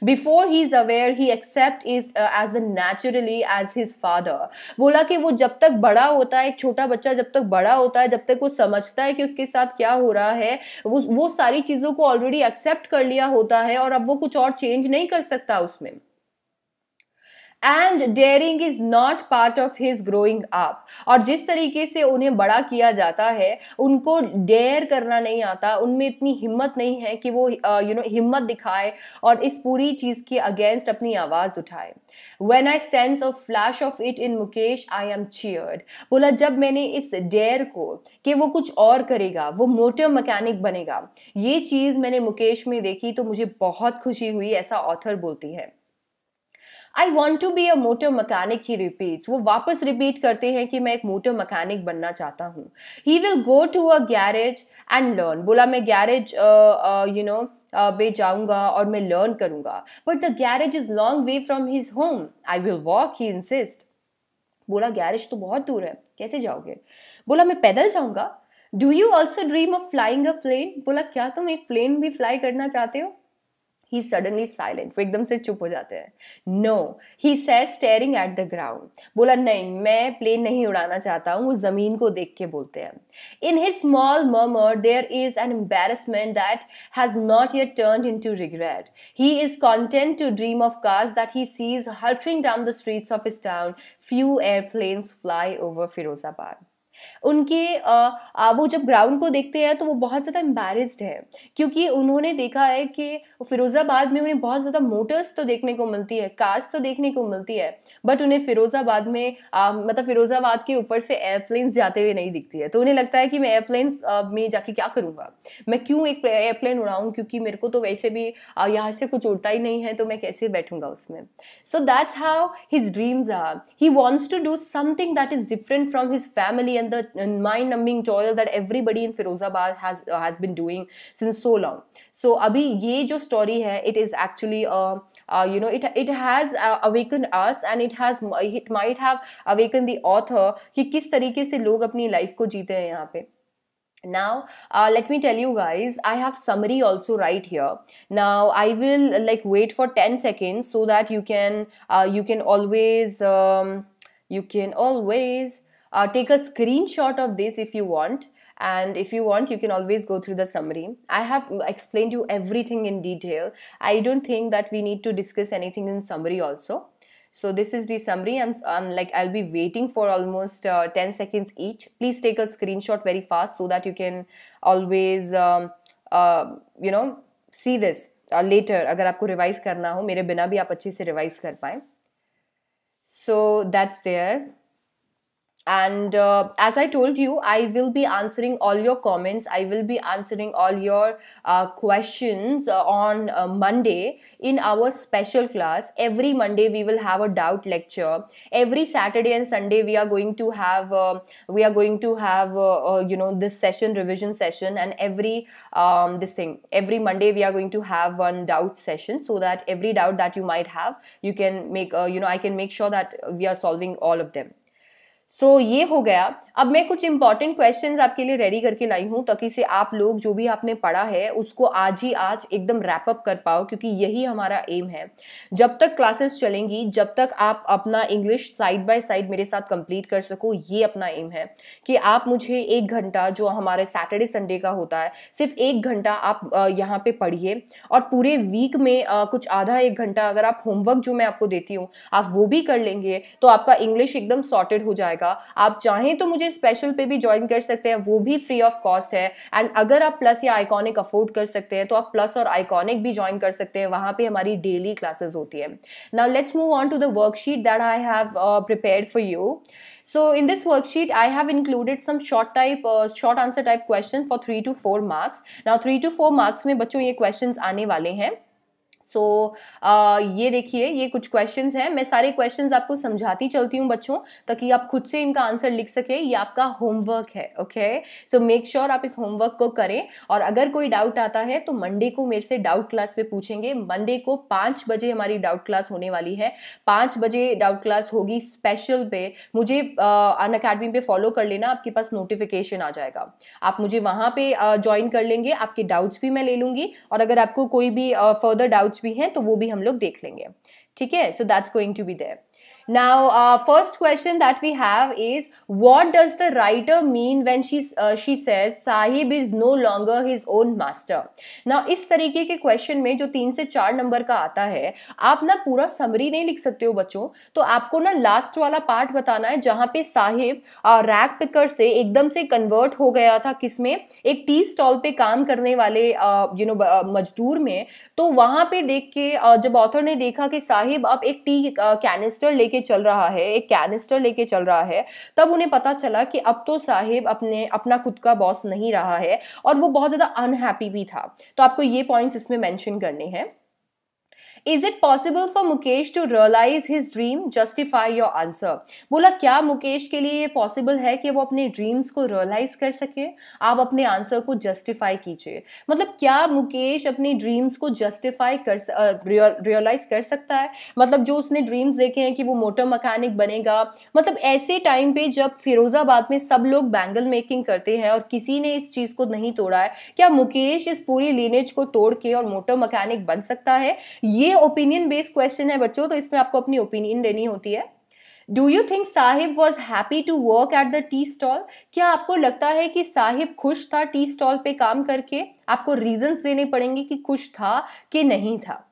[SPEAKER 1] before he is aware he accept is as a naturally as his father बोला कि वो जब तक बड़ा होता है एक छोटा बच्चा जब तक बड़ा होता है जब तक वो समझता है कि उसके साथ क्या हो रहा है वो वो सारी चीज़ों को ऑलरेडी एक्सेप्ट कर लिया होता है और अब वो कुछ और चेंज नहीं कर सकता उसमें and daring is not part of his growing up और जिस तरीके से उन्हें बड़ा किया जाता है उनको डेयर करना नहीं आता उनमें इतनी हिम्मत नहीं है कि वो you uh, know you know, हिम्मत दिखाए और इस पूरी चीज़ के अगेंस्ट अपनी आवाज़ उठाए when I sense of flash of it in Mukesh I am cheered बोला जब मैंने इस डेयर को कि वो कुछ और करेगा वो मोटर मकैनिक बनेगा ये चीज़ मैंने मुकेश में देखी तो मुझे बहुत खुशी हुई ऐसा ऑथर बोलती है I want to be a motor mechanic he repeat वो वापस रिपीट करते हैं कि मैं एक मोटर मकैनिक बनना चाहता हूँ he will go to a garage and learn बोला मैं गैरेज यू नो बे जाऊंगा और मैं लर्न करूंगा but the garage is long way from his home I will walk he insist बोला गैरेज तो बहुत दूर है कैसे जाओगे बोला मैं पैदल जाऊंगा do you also dream of flying a plane बोला क्या तुम एक प्लेन भी फ्लाई करना चाहते हो ही सडनली साइलेंट वो एकदम से चुप हो जाते हैं no he says staring at the ground बोला नहीं मैं प्लेन नहीं उड़ाना चाहता हूँ वो ज़मीन को देख के बोलते हैं in his small murmur there is an embarrassment that has not yet turn in to regret he is content to dream of cars that he sees hurtling down the streets of his town few airplanes fly over Firozabad उनके वो जब ground को देखते हैं तो वो बहुत ज़्यादा एम्बेरस्ड है क्योंकि उन्होंने देखा है कि फिरोज़ाबाद में उन्हें बहुत ज़्यादा मोटर्स तो देखने को मिलती है कार्स तो देखने को मिलती है बट उन्हें फिरोज़ाबाद में आ, मतलब फिरोज़ाबाद के ऊपर से एयरप्लेन्स जाते हुए नहीं दिखती है तो उन्हें लगता है कि मैं एयरप्लेन्स में जाके क्या करूँगा मैं क्यों एक एयरप्लेन उड़ाऊँ क्योंकि मेरे को तो वैसे भी यहाँ से कुछ उड़ता ही नहीं है तो मैं कैसे बैठूंगा उसमें so that's how his dreams are he wants to do something that is different from his family and the mind numbing toil that everybody in Firozabad has uh, has been doing since so long so abhi ye jo story hai it is actually uh, uh you know it it has uh, awakened us and it has it might have awakened the author कि किस तरीके से लोग अपनी life को जीते हैं यहाँ पे now uh, let me tell you guys i have summary also right here now i will like wait for 10 seconds so that you can uh, you can always um, you can always uh, take a screenshot of this if you want and if you want you can always go through the summary i have explained you everything in detail i don't think that we need to discuss anything in summary also so this is the summary i'm, like i'll be waiting for almost uh, 10 seconds each please take a screenshot very fast so that you can always um, uh, you know see this uh, later अगर आपको revise करना हो मेरे बिना भी आप अच्छे से revise कर पाए so that's there and uh, as i told you i will be answering all your comments i will be answering all your uh, questions uh, on uh, monday in our special class every monday we will have a doubt lecture every saturday and sunday we are going to have uh, we are going to have uh, you know this session revision session and every um, this thing every monday we are going to have one doubt session so that every doubt that you might have you can make you know i can make sure that we are solving all of them so so, ये हो गया अब मैं कुछ important question आपके लिए ready करके लाई हूं ताकि से आप लोग जो भी आपने पढ़ा है उसको आज ही आज एकदम रैप अप कर पाओ क्योंकि यही हमारा एम है जब तक क्लासेस चलेंगी जब तक आप अपना इंग्लिश साइड बाय साइड मेरे साथ कंप्लीट कर सको ये अपना एम है कि आप मुझे एक घंटा जो हमारे सैटरडे संडे का होता है सिर्फ एक घंटा आप यहाँ पे पढ़िए और पूरे वीक में कुछ आधा एक घंटा अगर आप होमवर्क जो मैं आपको देती हूँ आप वो भी कर लेंगे तो आपका इंग्लिश एकदम सॉर्टेड हो जाएगा जाएगा आप चाहें तो मुझे स्पेशल पे भी ज्वाइन कर सकते हैं वो भी फ्री ऑफ कॉस्ट है एंड अगर आप प्लस या आइकॉनिक अफोर्ड कर सकते हैं तो आप प्लस और आइकॉनिक भी ज्वाइन कर सकते हैं वहां पे हमारी डेली क्लासेस होती है now let's move on to the worksheet that I have prepare for you So in this worksheet, I have included some short type, uh, short answer type question for three to four marks. Now three to four marks में बच्चों ये questions आने वाले हैं. सो so, ये देखिए ये कुछ क्वेश्चंस हैं मैं सारे क्वेश्चंस आपको समझाती चलती हूँ बच्चों ताकि आप खुद से इनका आंसर लिख सके ये आपका होमवर्क है ओके सो मेक श्योर आप इस होमवर्क को करें और अगर कोई डाउट आता है तो मंडे को मेरे से डाउट क्लास पे पूछेंगे मंडे को पाँच बजे हमारी डाउट क्लास होने वाली है पाँच बजे डाउट क्लास होगी स्पेशल पे मुझे अन अकेडमी पे फॉलो कर लेना आपके पास नोटिफिकेशन आ जाएगा आप मुझे वहाँ पर ज्वाइन कर लेंगे आपके डाउट्स भी मैं ले लूँगी और अगर आपको कोई भी फर्दर डाउट्स भी हैं तो वो भी हम लोग देख लेंगे ठीक है so that's going to be there Now, uh, first question that we have is what does the writer mean when she uh, she says Saheb is no longer his own master? Now, इस तरीके के question में जो तीन से चार number का आता है आप ना पूरा समरी नहीं लिख सकते हो बच्चों तो आपको ना लास्ट वाला पार्ट बताना है जहाँ पे साहिब रैक पिकर से एकदम से कन्वर्ट हो गया था किसमें एक टी स्टॉल पे काम करने वाले यू नो मजदूर में तो वहाँ पे देख के जब ऑथर ने देखा कि साहिब अब एक टी कैनिस्टर लेके लेके चल रहा है एक कैनिस्टर लेके चल रहा है तब उन्हें पता चला कि अब तो साहिब अपने अपना खुद का बॉस नहीं रहा है और वो बहुत ज़्यादा अनहैप्पी भी था तो आपको ये पॉइंट्स इसमें मैंशन करने हैं is it possible for Mukesh to realise his dream justify your answer बोला क्या मुकेश के लिए ये पॉसिबल है कि वो अपने ड्रीम्स को रियलाइज कर सके आप अपने आंसर को जस्टिफाई कीजिए मतलब क्या मुकेश अपने ड्रीम्स को जस्टिफाई कर रियलाइज uh, कर सकता है मतलब जो उसने ड्रीम्स देखे हैं कि वो मोटर मकैनिक बनेगा मतलब ऐसे टाइम पे जब फिरोजाबाद में सब लोग बैंगल मेकिंग करते हैं और किसी ने इस चीज़ को नहीं तोड़ा है क्या मुकेश इस पूरी लीनेज को तोड़ के और मोटर मकैनिक बन सकता है ये ओपिनियन बेस्ड क्वेश्चन है बच्चों तो इसमें आपको अपनी ओपिनियन देनी होती है do you think Saheb was happy to work at the tea stall क्या आपको लगता है कि साहिब खुश था टी स्टॉल पे काम करके आपको रीजन्स देने पड़ेंगे कि खुश था कि नहीं था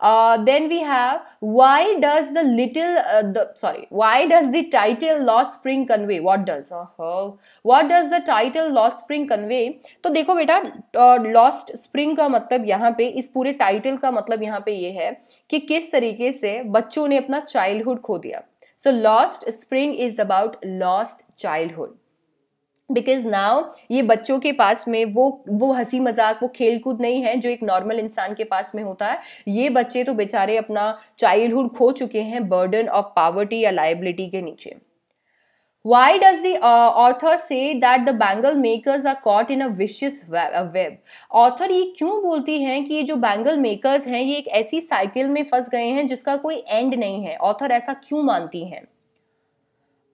[SPEAKER 1] Uh, then we have why does the little uh, the sorry why does the title lost spring convey what does uh -huh. what does the title lost spring convey to dekho beta lost uh, spring का मतलब यहाँ पे इस पूरे title का मतलब यहाँ पे ये यह है कि किस तरीके से बच्चों ने अपना चाइल्डहुड खो दिया so lost spring is about lost childhood because now ये बच्चों के पास में वो वो हंसी मजाक वो खेल कूद नहीं है जो एक नॉर्मल इंसान के पास में होता है ये बच्चे तो बेचारे अपना चाइल्डहुड खो चुके हैं बर्डन ऑफ पावर्टी या लाइबिलिटी के नीचे why does the uh, author say that the bangle makers are caught in a vicious uh, web author ये क्यों बोलती हैं कि ये जो bangle makers हैं ये एक ऐसी साइकिल में फंस गए हैं जिसका कोई एंड नहीं है author ऐसा क्यों मानती हैं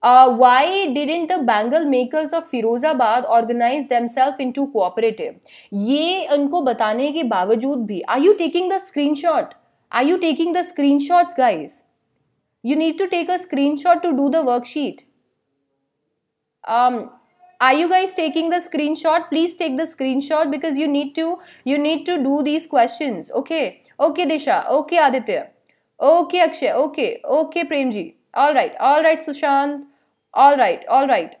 [SPEAKER 1] Uh, why didn't the bangle makers of Firozabad organize themselves into cooperative? ये उनको बताने के बावजूद भी Are you taking the screenshot? Are you taking the screenshots, guys? You need to take a screenshot to do the worksheet. Um, are you guys taking the screenshot? Please take the screenshot because you need to you need to do these questions. Okay, okay, Disha. Okay, Aditya. Okay, Akshay. Okay, okay, Premji. All right, all right, Sushant. all right all right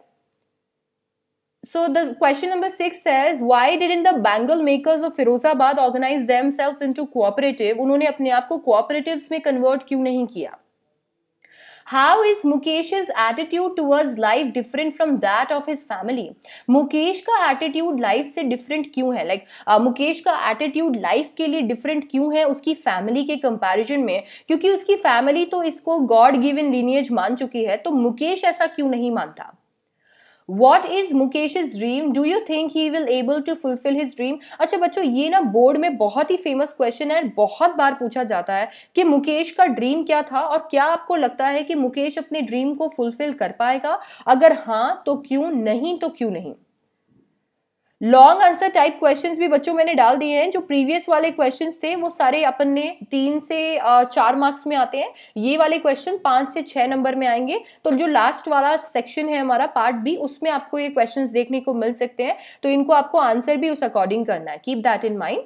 [SPEAKER 1] so the question number 6 says why didn't the bangle makers of Firozabad organize themselves into cooperative unhone apne aap ko cooperatives mein convert क्यों nahi kiya how is Mukesh is attitude towards life different from that of his family Mukesh का attitude life से different क्यों है like like, uh, Mukesh का attitude life के लिए different क्यों है उसकी फैमिली के कंपेरिजन में क्योंकि उसकी फैमिली तो इसको गॉड गिवन लीनियज मान चुकी है तो मुकेश ऐसा क्यों नहीं मानता what is Mukesh is dream do you think he will able to fulfil his dream अच्छा बच्चों ये ना बोर्ड में बहुत ही फेमस क्वेश्चन है बहुत बार पूछा जाता है कि मुकेश का ड्रीम क्या था और क्या आपको लगता है कि मुकेश अपने ड्रीम को फुलफिल कर पाएगा अगर हाँ तो क्यों नहीं तो क्यों नहीं लॉन्ग आंसर टाइप क्वेश्चंस भी बच्चों मैंने डाल दिए हैं जो प्रीवियस वाले क्वेश्चंस थे वो सारे अपन ने तीन से चार मार्क्स में आते हैं ये वाले क्वेश्चन पांच से छह नंबर में आएंगे तो जो लास्ट वाला सेक्शन है हमारा पार्ट बी उसमें आपको ये क्वेश्चन देखने को मिल सकते हैं तो इनको आपको आंसर भी उस अकॉर्डिंग करना है कीप दैट इन माइंड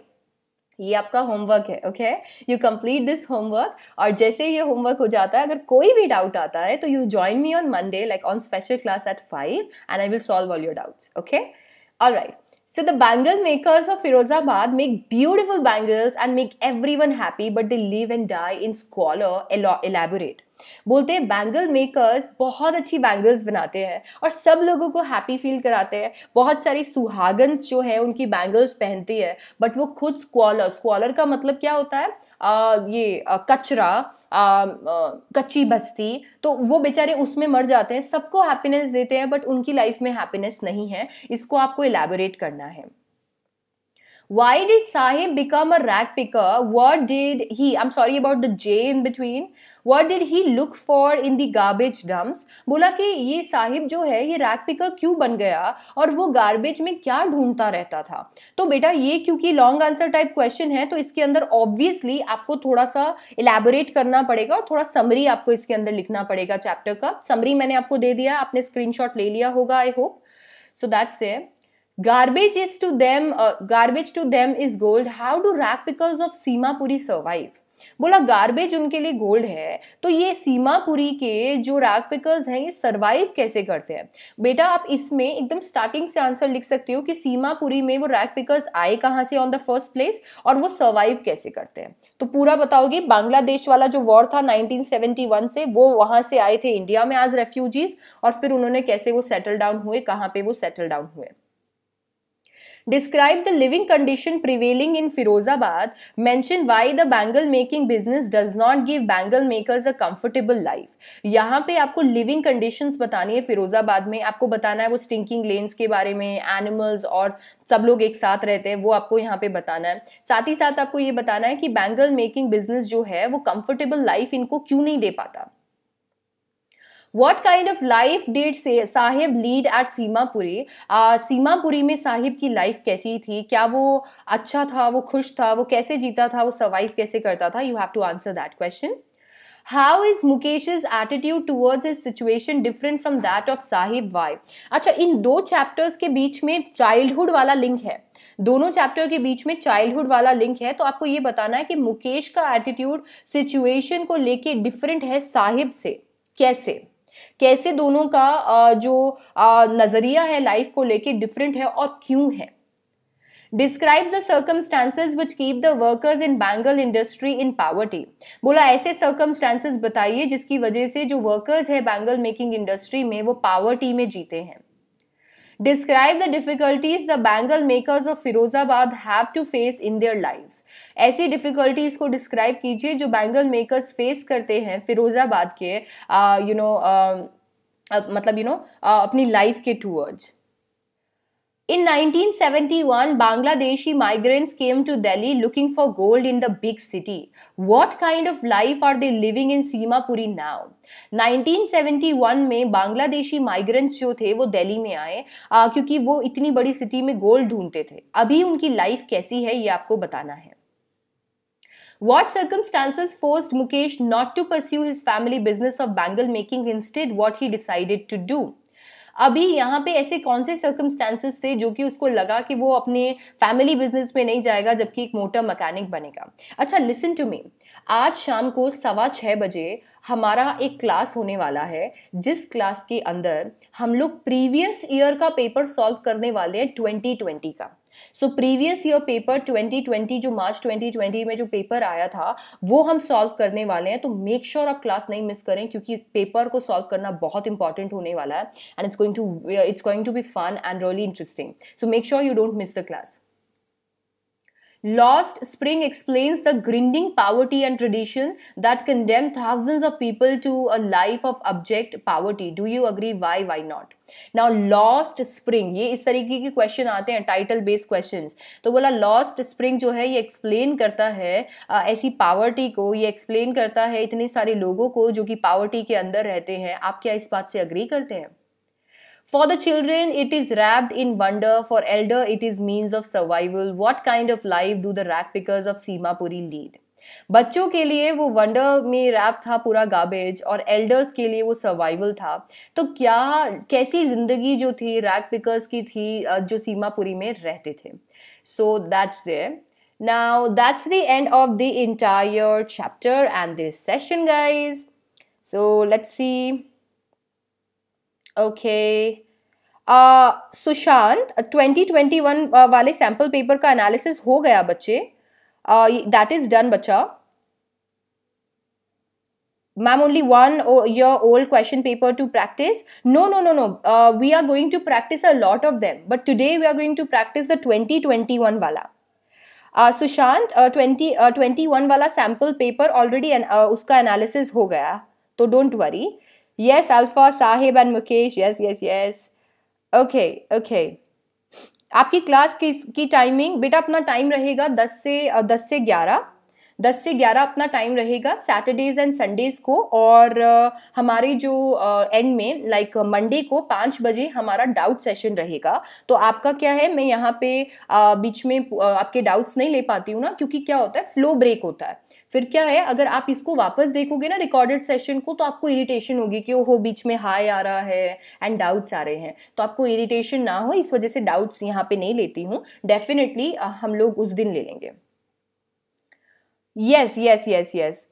[SPEAKER 1] ये आपका होमवर्क है okay you complete this homework और जैसे ये होमवर्क हो जाता है अगर कोई भी डाउट आता है तो you join me on Monday like on special class at five and I will solve all your doubts okay all right So the bangle makers of Firozabad make beautiful bangles and make everyone happy, but they live and die in squalor. Elaborate. बोलते हैं bangle makers बहुत अच्छी bangles बनाते हैं और सब लोगों को हैप्पी फील कराते हैं बहुत सारी सुहागन्स जो है उनकी बैंगल्स पहनती है बट वो खुद स्क्वालर स्क्वालर का मतलब क्या होता है आ, ये आ, कचरा आ, आ, कच्ची बस्ती तो वो बेचारे उसमें मर जाते हैं सबको हैप्पीनेस देते हैं बट उनकी लाइफ में हैप्पीनेस नहीं है इसको आपको इलेबोरेट करना है why did sahib become a rag picker what did he i'm sorry about the j in between what did he look for in the garbage dumps बोला कि ये साहिब जो है ये रैक पिकर क्यों बन गया और वो गार्बेज में क्या ढूंढता रहता था तो बेटा ये क्योंकि लॉन्ग आंसर टाइप क्वेश्चन है तो इसके अंदर ऑब्वियसली आपको थोड़ा सा इलेबोरेट करना पड़ेगा और थोड़ा समरी आपको इसके अंदर लिखना पड़ेगा चैप्टर का समरी मैंने आपको दे दिया आपने शॉट ले लिया होगा I hope so that say garbage is to them garbage to them is gold how do rag pickers of Seemapuri survive बोला गार्बेज उनके लिए गोल्ड है तो ये सीमापुरी के जो रैग पिकर्स हैं ये सर्वाइव कैसे करते हैं बेटा आप इसमें एकदम स्टार्टिंग से आंसर लिख सकते हो कि सीमापुरी में वो रैग पिकर्स आए कहाँ से ऑन द फर्स्ट प्लेस और वो सर्वाइव कैसे करते हैं तो पूरा बताओगे बांग्लादेश वाला जो वॉर था नाइनटीन से वो वहाँ से आए थे इंडिया में आज रेफ्यूजीज और फिर उन्होंने कैसे वो सेटल डाउन हुए कहाँ पे वो सेटल डाउन हुए describe the living condition prevailing in Firozabad, mention why the bangle making business does not give bangle makers a comfortable life. यहाँ पे आपको लिविंग कंडीशंस बतानी है फिरोजाबाद में आपको बताना है वो स्टिंकिंग लेन्स के बारे में एनिमल्स और सब लोग एक साथ रहते हैं वो आपको यहाँ पे बताना है साथ ही साथ आपको ये बताना है कि बैंगल मेकिंग बिजनेस जो है वो कंफर्टेबल लाइफ इनको क्यों नहीं दे पाता what kind of life did Saheb lead at Seemapuri Seemapuri में साहिब की लाइफ कैसी थी क्या वो अच्छा था वो खुश था वो कैसे जीता था वो सर्वाइव कैसे करता था you have to answer that question how is Mukesh's attitude towards his situation different from that of Saheb why अच्छा इन दो चैप्टर्स के बीच में चाइल्डहुड वाला लिंक है दोनों चैप्टर के बीच में चाइल्डहुड वाला लिंक है तो आपको ये बताना है कि मुकेश का एटीट्यूड सिचुएशन को लेके डिफरेंट है साहिब से कैसे कैसे दोनों का जो नज़रिया है लाइफ को लेके डिफरेंट है और क्यों है describe the circumstances which keep the workers in bangle industry in poverty बोला ऐसे सर्कमस्टांसेज बताइए जिसकी वजह से जो वर्कर्स है बैंगल मेकिंग इंडस्ट्री में वो पावर्टी में जीते हैं describe the difficulties the bangle makers of Firozabad have to face in their lives ऐसी डिफिकल्टीज को डिस्क्राइब कीजिए जो बैंगल मेकर्स फेस करते हैं फिरोजाबाद के यू नो मतलब यू नो अपनी लाइफ के towards In 1971, Bangladeshi migrants came to Delhi looking for gold in the big city. What kind of life are they living in Simapuri now? 1971 में Bangladeshi migrants जो थे वो दिल्ली में आए आ, क्योंकि वो इतनी बड़ी सिटी में गोल्ड ढूंढते थे अभी उनकी लाइफ कैसी है ये आपको बताना है What circumstances forced Mukesh not to pursue his family business of bangle making instead what he decided to do? अभी यहाँ पे ऐसे कौन से सर्कमस्टांसिस थे जो कि उसको लगा कि वो अपने फैमिली बिजनेस में नहीं जाएगा जबकि एक मोटर मकैनिक बनेगा अच्छा लिसन टू मी आज शाम को सवा छः बजे हमारा एक क्लास होने वाला है जिस क्लास के अंदर हम लोग प्रीवियस ईयर का पेपर सॉल्व करने वाले हैं 2020 का सो प्रीवियस ईयर पेपर 2020 जो मार्च 2020 में जो पेपर आया था वो हम सॉल्व करने वाले हैं तो मेक श्योर sure आप क्लास नहीं मिस करें क्योंकि पेपर को सॉल्व करना बहुत इंपॉर्टेंट होने वाला है and it's going to it's going to be fun and really interesting so make sure you don't miss the class Lost Spring explains the grinding poverty and tradition that condemn thousands of people to a life of abject poverty. Do you agree? Why? Why not? Now lost spring ये इस तरीके के question आते हैं title based question तो बोला lost spring जो है ये एक्सप्लेन करता है आ, ऐसी पावर्टी को ये एक्सप्लेन करता है इतने सारे लोगों को जो कि पावर्टी के अंदर रहते हैं आप क्या इस बात से अग्री करते हैं For the children, it is wrapped in wonder. For elder, it is means of survival. What kind of life do the rag pickers of Simapuri lead? बच्चों के लिए वो वंडर में रैप था पूरा गार्बेज और एल्डर्स के लिए वो सर्वाइवल था तो क्या कैसी ज़िंदगी जो थी रैक पिकर्स की थी जो सीमापुरी में रहते थे so that's there now that's the end of the entire chapter and this session guys so let's see. Sushant 2021 uh, uh, वाले सैम्पल पेपर का एनालिसिस हो गया बच्चे दैट इज डन बच्चा ma'am only one your old question paper to practise no no no no we are going to practise a lot of them but today we are going to practise the twenty twenty one वाला Sushant twenty twenty one वाला sample paper already उसका analysis हो गया तो don't worry yes alpha Saheb and Mukesh yes yes yes okay okay आपकी class किस की timing बेटा अपना टाइम रहेगा दस से दस से ग्यारह दस से ग्यारह अपना टाइम रहेगा सैटरडेज एंड संडेज को और हमारे जो एंड में लाइक मंडे को पाँच बजे हमारा डाउट सेशन रहेगा तो आपका क्या है मैं यहाँ पे बीच में आपके डाउट्स नहीं ले पाती हूँ ना क्योंकि क्या होता है फ्लो ब्रेक होता है फिर क्या है अगर आप इसको वापस देखोगे ना रिकॉर्डेड सेशन को तो आपको इरिटेशन होगी कि हो बीच में हाई आ रहा है एंड डाउट्स आ रहे हैं तो आपको इरिटेशन ना हो इस वजह से डाउट्स यहाँ पे नहीं लेती हूँ डेफिनेटली हम लोग उस दिन ले लेंगे yes yes yes yes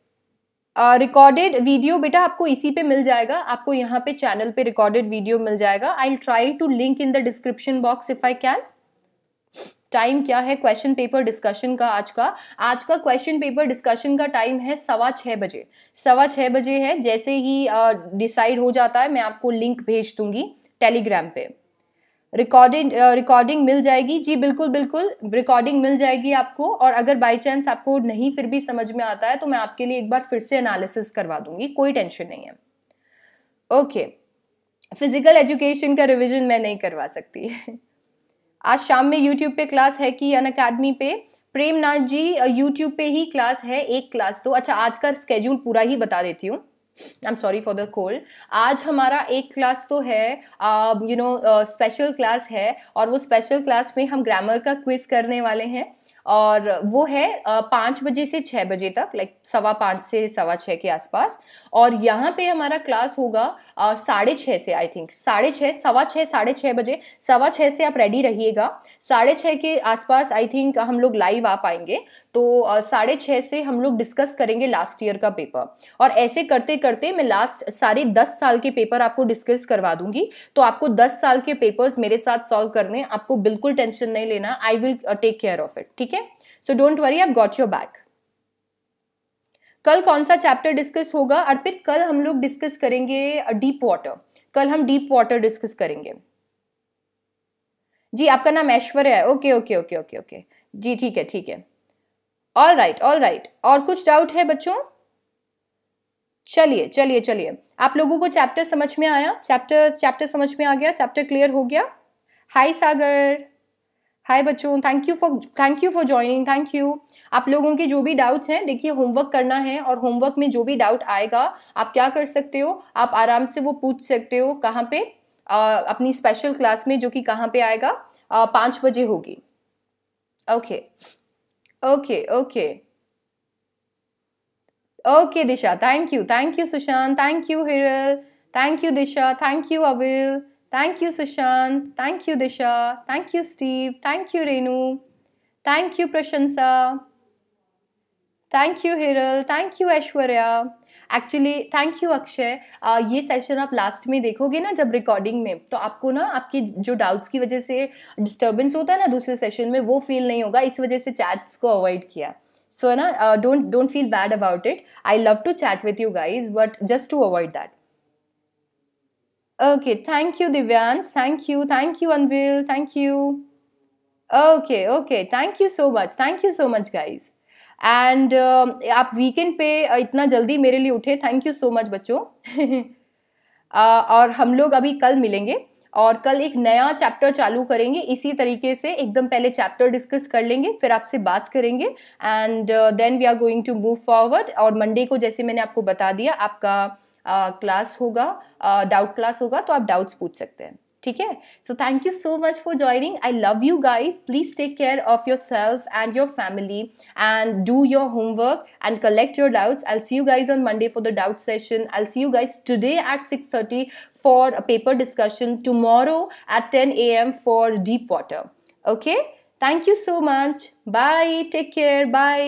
[SPEAKER 1] recorded video बेटा आपको इसी पे मिल जाएगा आपको यहाँ पे चैनल पे रिकॉर्डेड वीडियो मिल जाएगा I try to link in the description box if I can time क्या है क्वेश्चन पेपर डिस्कशन का आज का आज का क्वेश्चन पेपर डिस्कशन का टाइम है सवा छः बजे सवा छः बजे है जैसे ही डिसाइड हो जाता है मैं आपको लिंक भेज दूंगी टेलीग्राम पे रिकॉर्डिंग रिकॉर्डिंग मिल जाएगी जी बिल्कुल बिल्कुल रिकॉर्डिंग मिल जाएगी आपको और अगर बाई चांस आपको नहीं फिर भी समझ में आता है तो मैं आपके लिए एक बार फिर से एनालिसिस करवा दूंगी कोई टेंशन नहीं है ओके फिजिकल एजुकेशन का रिविजन मैं नहीं करवा सकती आज शाम में यूट्यूब पे क्लास है कि अन अकेडमी पे प्रेमनाथ जी यूट्यूब पे ही क्लास है एक क्लास तो अच्छा आज का स्केड्यूल पूरा ही बता देती हूँ I am sorry for the cold आज हमारा एक क्लास तो है यू नो स्पेशल क्लास है और वो स्पेशल क्लास में हम ग्रामर का क्विज करने वाले हैं और वो है पाँच बजे से छः बजे तक लाइक सवा पाँच से सवा छः के आसपास और यहाँ पे हमारा क्लास होगा साढ़े छः से आई थिंक साढ़े छः सवा छः साढ़े छः बजे सवा छः से आप रेडी रहिएगा साढ़े छः के आसपास आई थिंक हम लोग लाइव आ पाएंगे तो साढ़े छः से हम लोग डिस्कस करेंगे लास्ट ईयर का पेपर और ऐसे करते करते मैं लास्ट सारे दस साल के पेपर आपको डिस्कस करवा दूंगी तो आपको दस साल के पेपर्स मेरे साथ सॉल्व करने आपको बिल्कुल टेंशन नहीं लेना I will take care of it ठीक है so don't worry I got your back कल कौन सा चैप्टर डिस्कस होगा अर्पित कल हम लोग डिस्कस करेंगे डीप वाटर कल हम डीप वाटर डिस्कस करेंगे जी आपका नाम ऐश्वर्या है okay okay okay okay okay जी ठीक है ठीक है ऑल राइट ऑल राइट और कुछ डाउट है बच्चों चलिए चलिए चलिए आप लोगों को चैप्टर समझ में आया चैप्टर चैप्टर समझ में आ गया चैप्टर क्लियर हो गया हाय सागर हाय बच्चों thank you for thank you for joining thank you आप लोगों के जो भी डाउट्स हैं देखिए होमवर्क करना है और होमवर्क में जो भी डाउट आएगा आप क्या कर सकते हो आप आराम से वो पूछ सकते हो कहाँ पे आ, अपनी स्पेशल क्लास में जो कि कहाँ पे आएगा पाँच बजे होगी okay okay. Okay, okay. Okay, Disha. Thank you. Thank you, Sushant. Thank you, Hiral. Thank you, Disha. Thank you, Avil. Thank you, Sushant. Thank you, Disha. Thank you, Steve. Thank you, Renu. Thank you, Prashansa. Thank you, Hiral. Thank you, Ashwarya. Actually thank you Akshay ये session आप last में देखोगे ना जब recording में तो आपको ना आपकी जो डाउट्स की वजह से डिस्टर्बेंस होता है ना दूसरे सेशन में वो फील नहीं होगा इस वजह से चैट्स को अवॉइड किया सो है ना don't don't feel bad about it I love to chat with you guys but just to avoid that okay thank you Divyansh thank you thank you अनविल thank you okay okay thank you so much thank you so much guys and um, uh, आप weekend पे इतना जल्दी मेरे लिए उठे thank you so much बच्चों uh, और हम लोग अभी कल मिलेंगे और कल एक नया चैप्टर चालू करेंगे इसी तरीके से एकदम पहले चैप्टर डिस्कस कर लेंगे फिर आपसे बात करेंगे and then we are going to move forward और मंडे को जैसे मैंने आपको बता दिया आपका क्लास uh, होगा डाउट uh, क्लास होगा तो आप डाउट्स पूछ सकते हैं ठीक है so thank you so much for joining I love you guys please take care of your self and your family and do your homework and collect your doubts I see you guys on Monday for the doubt session I see you guys today at six thirty for a paper discussion tomorrow at 10 a.m. for deep water. Okay? Thank you so much. Bye. Take care. Bye.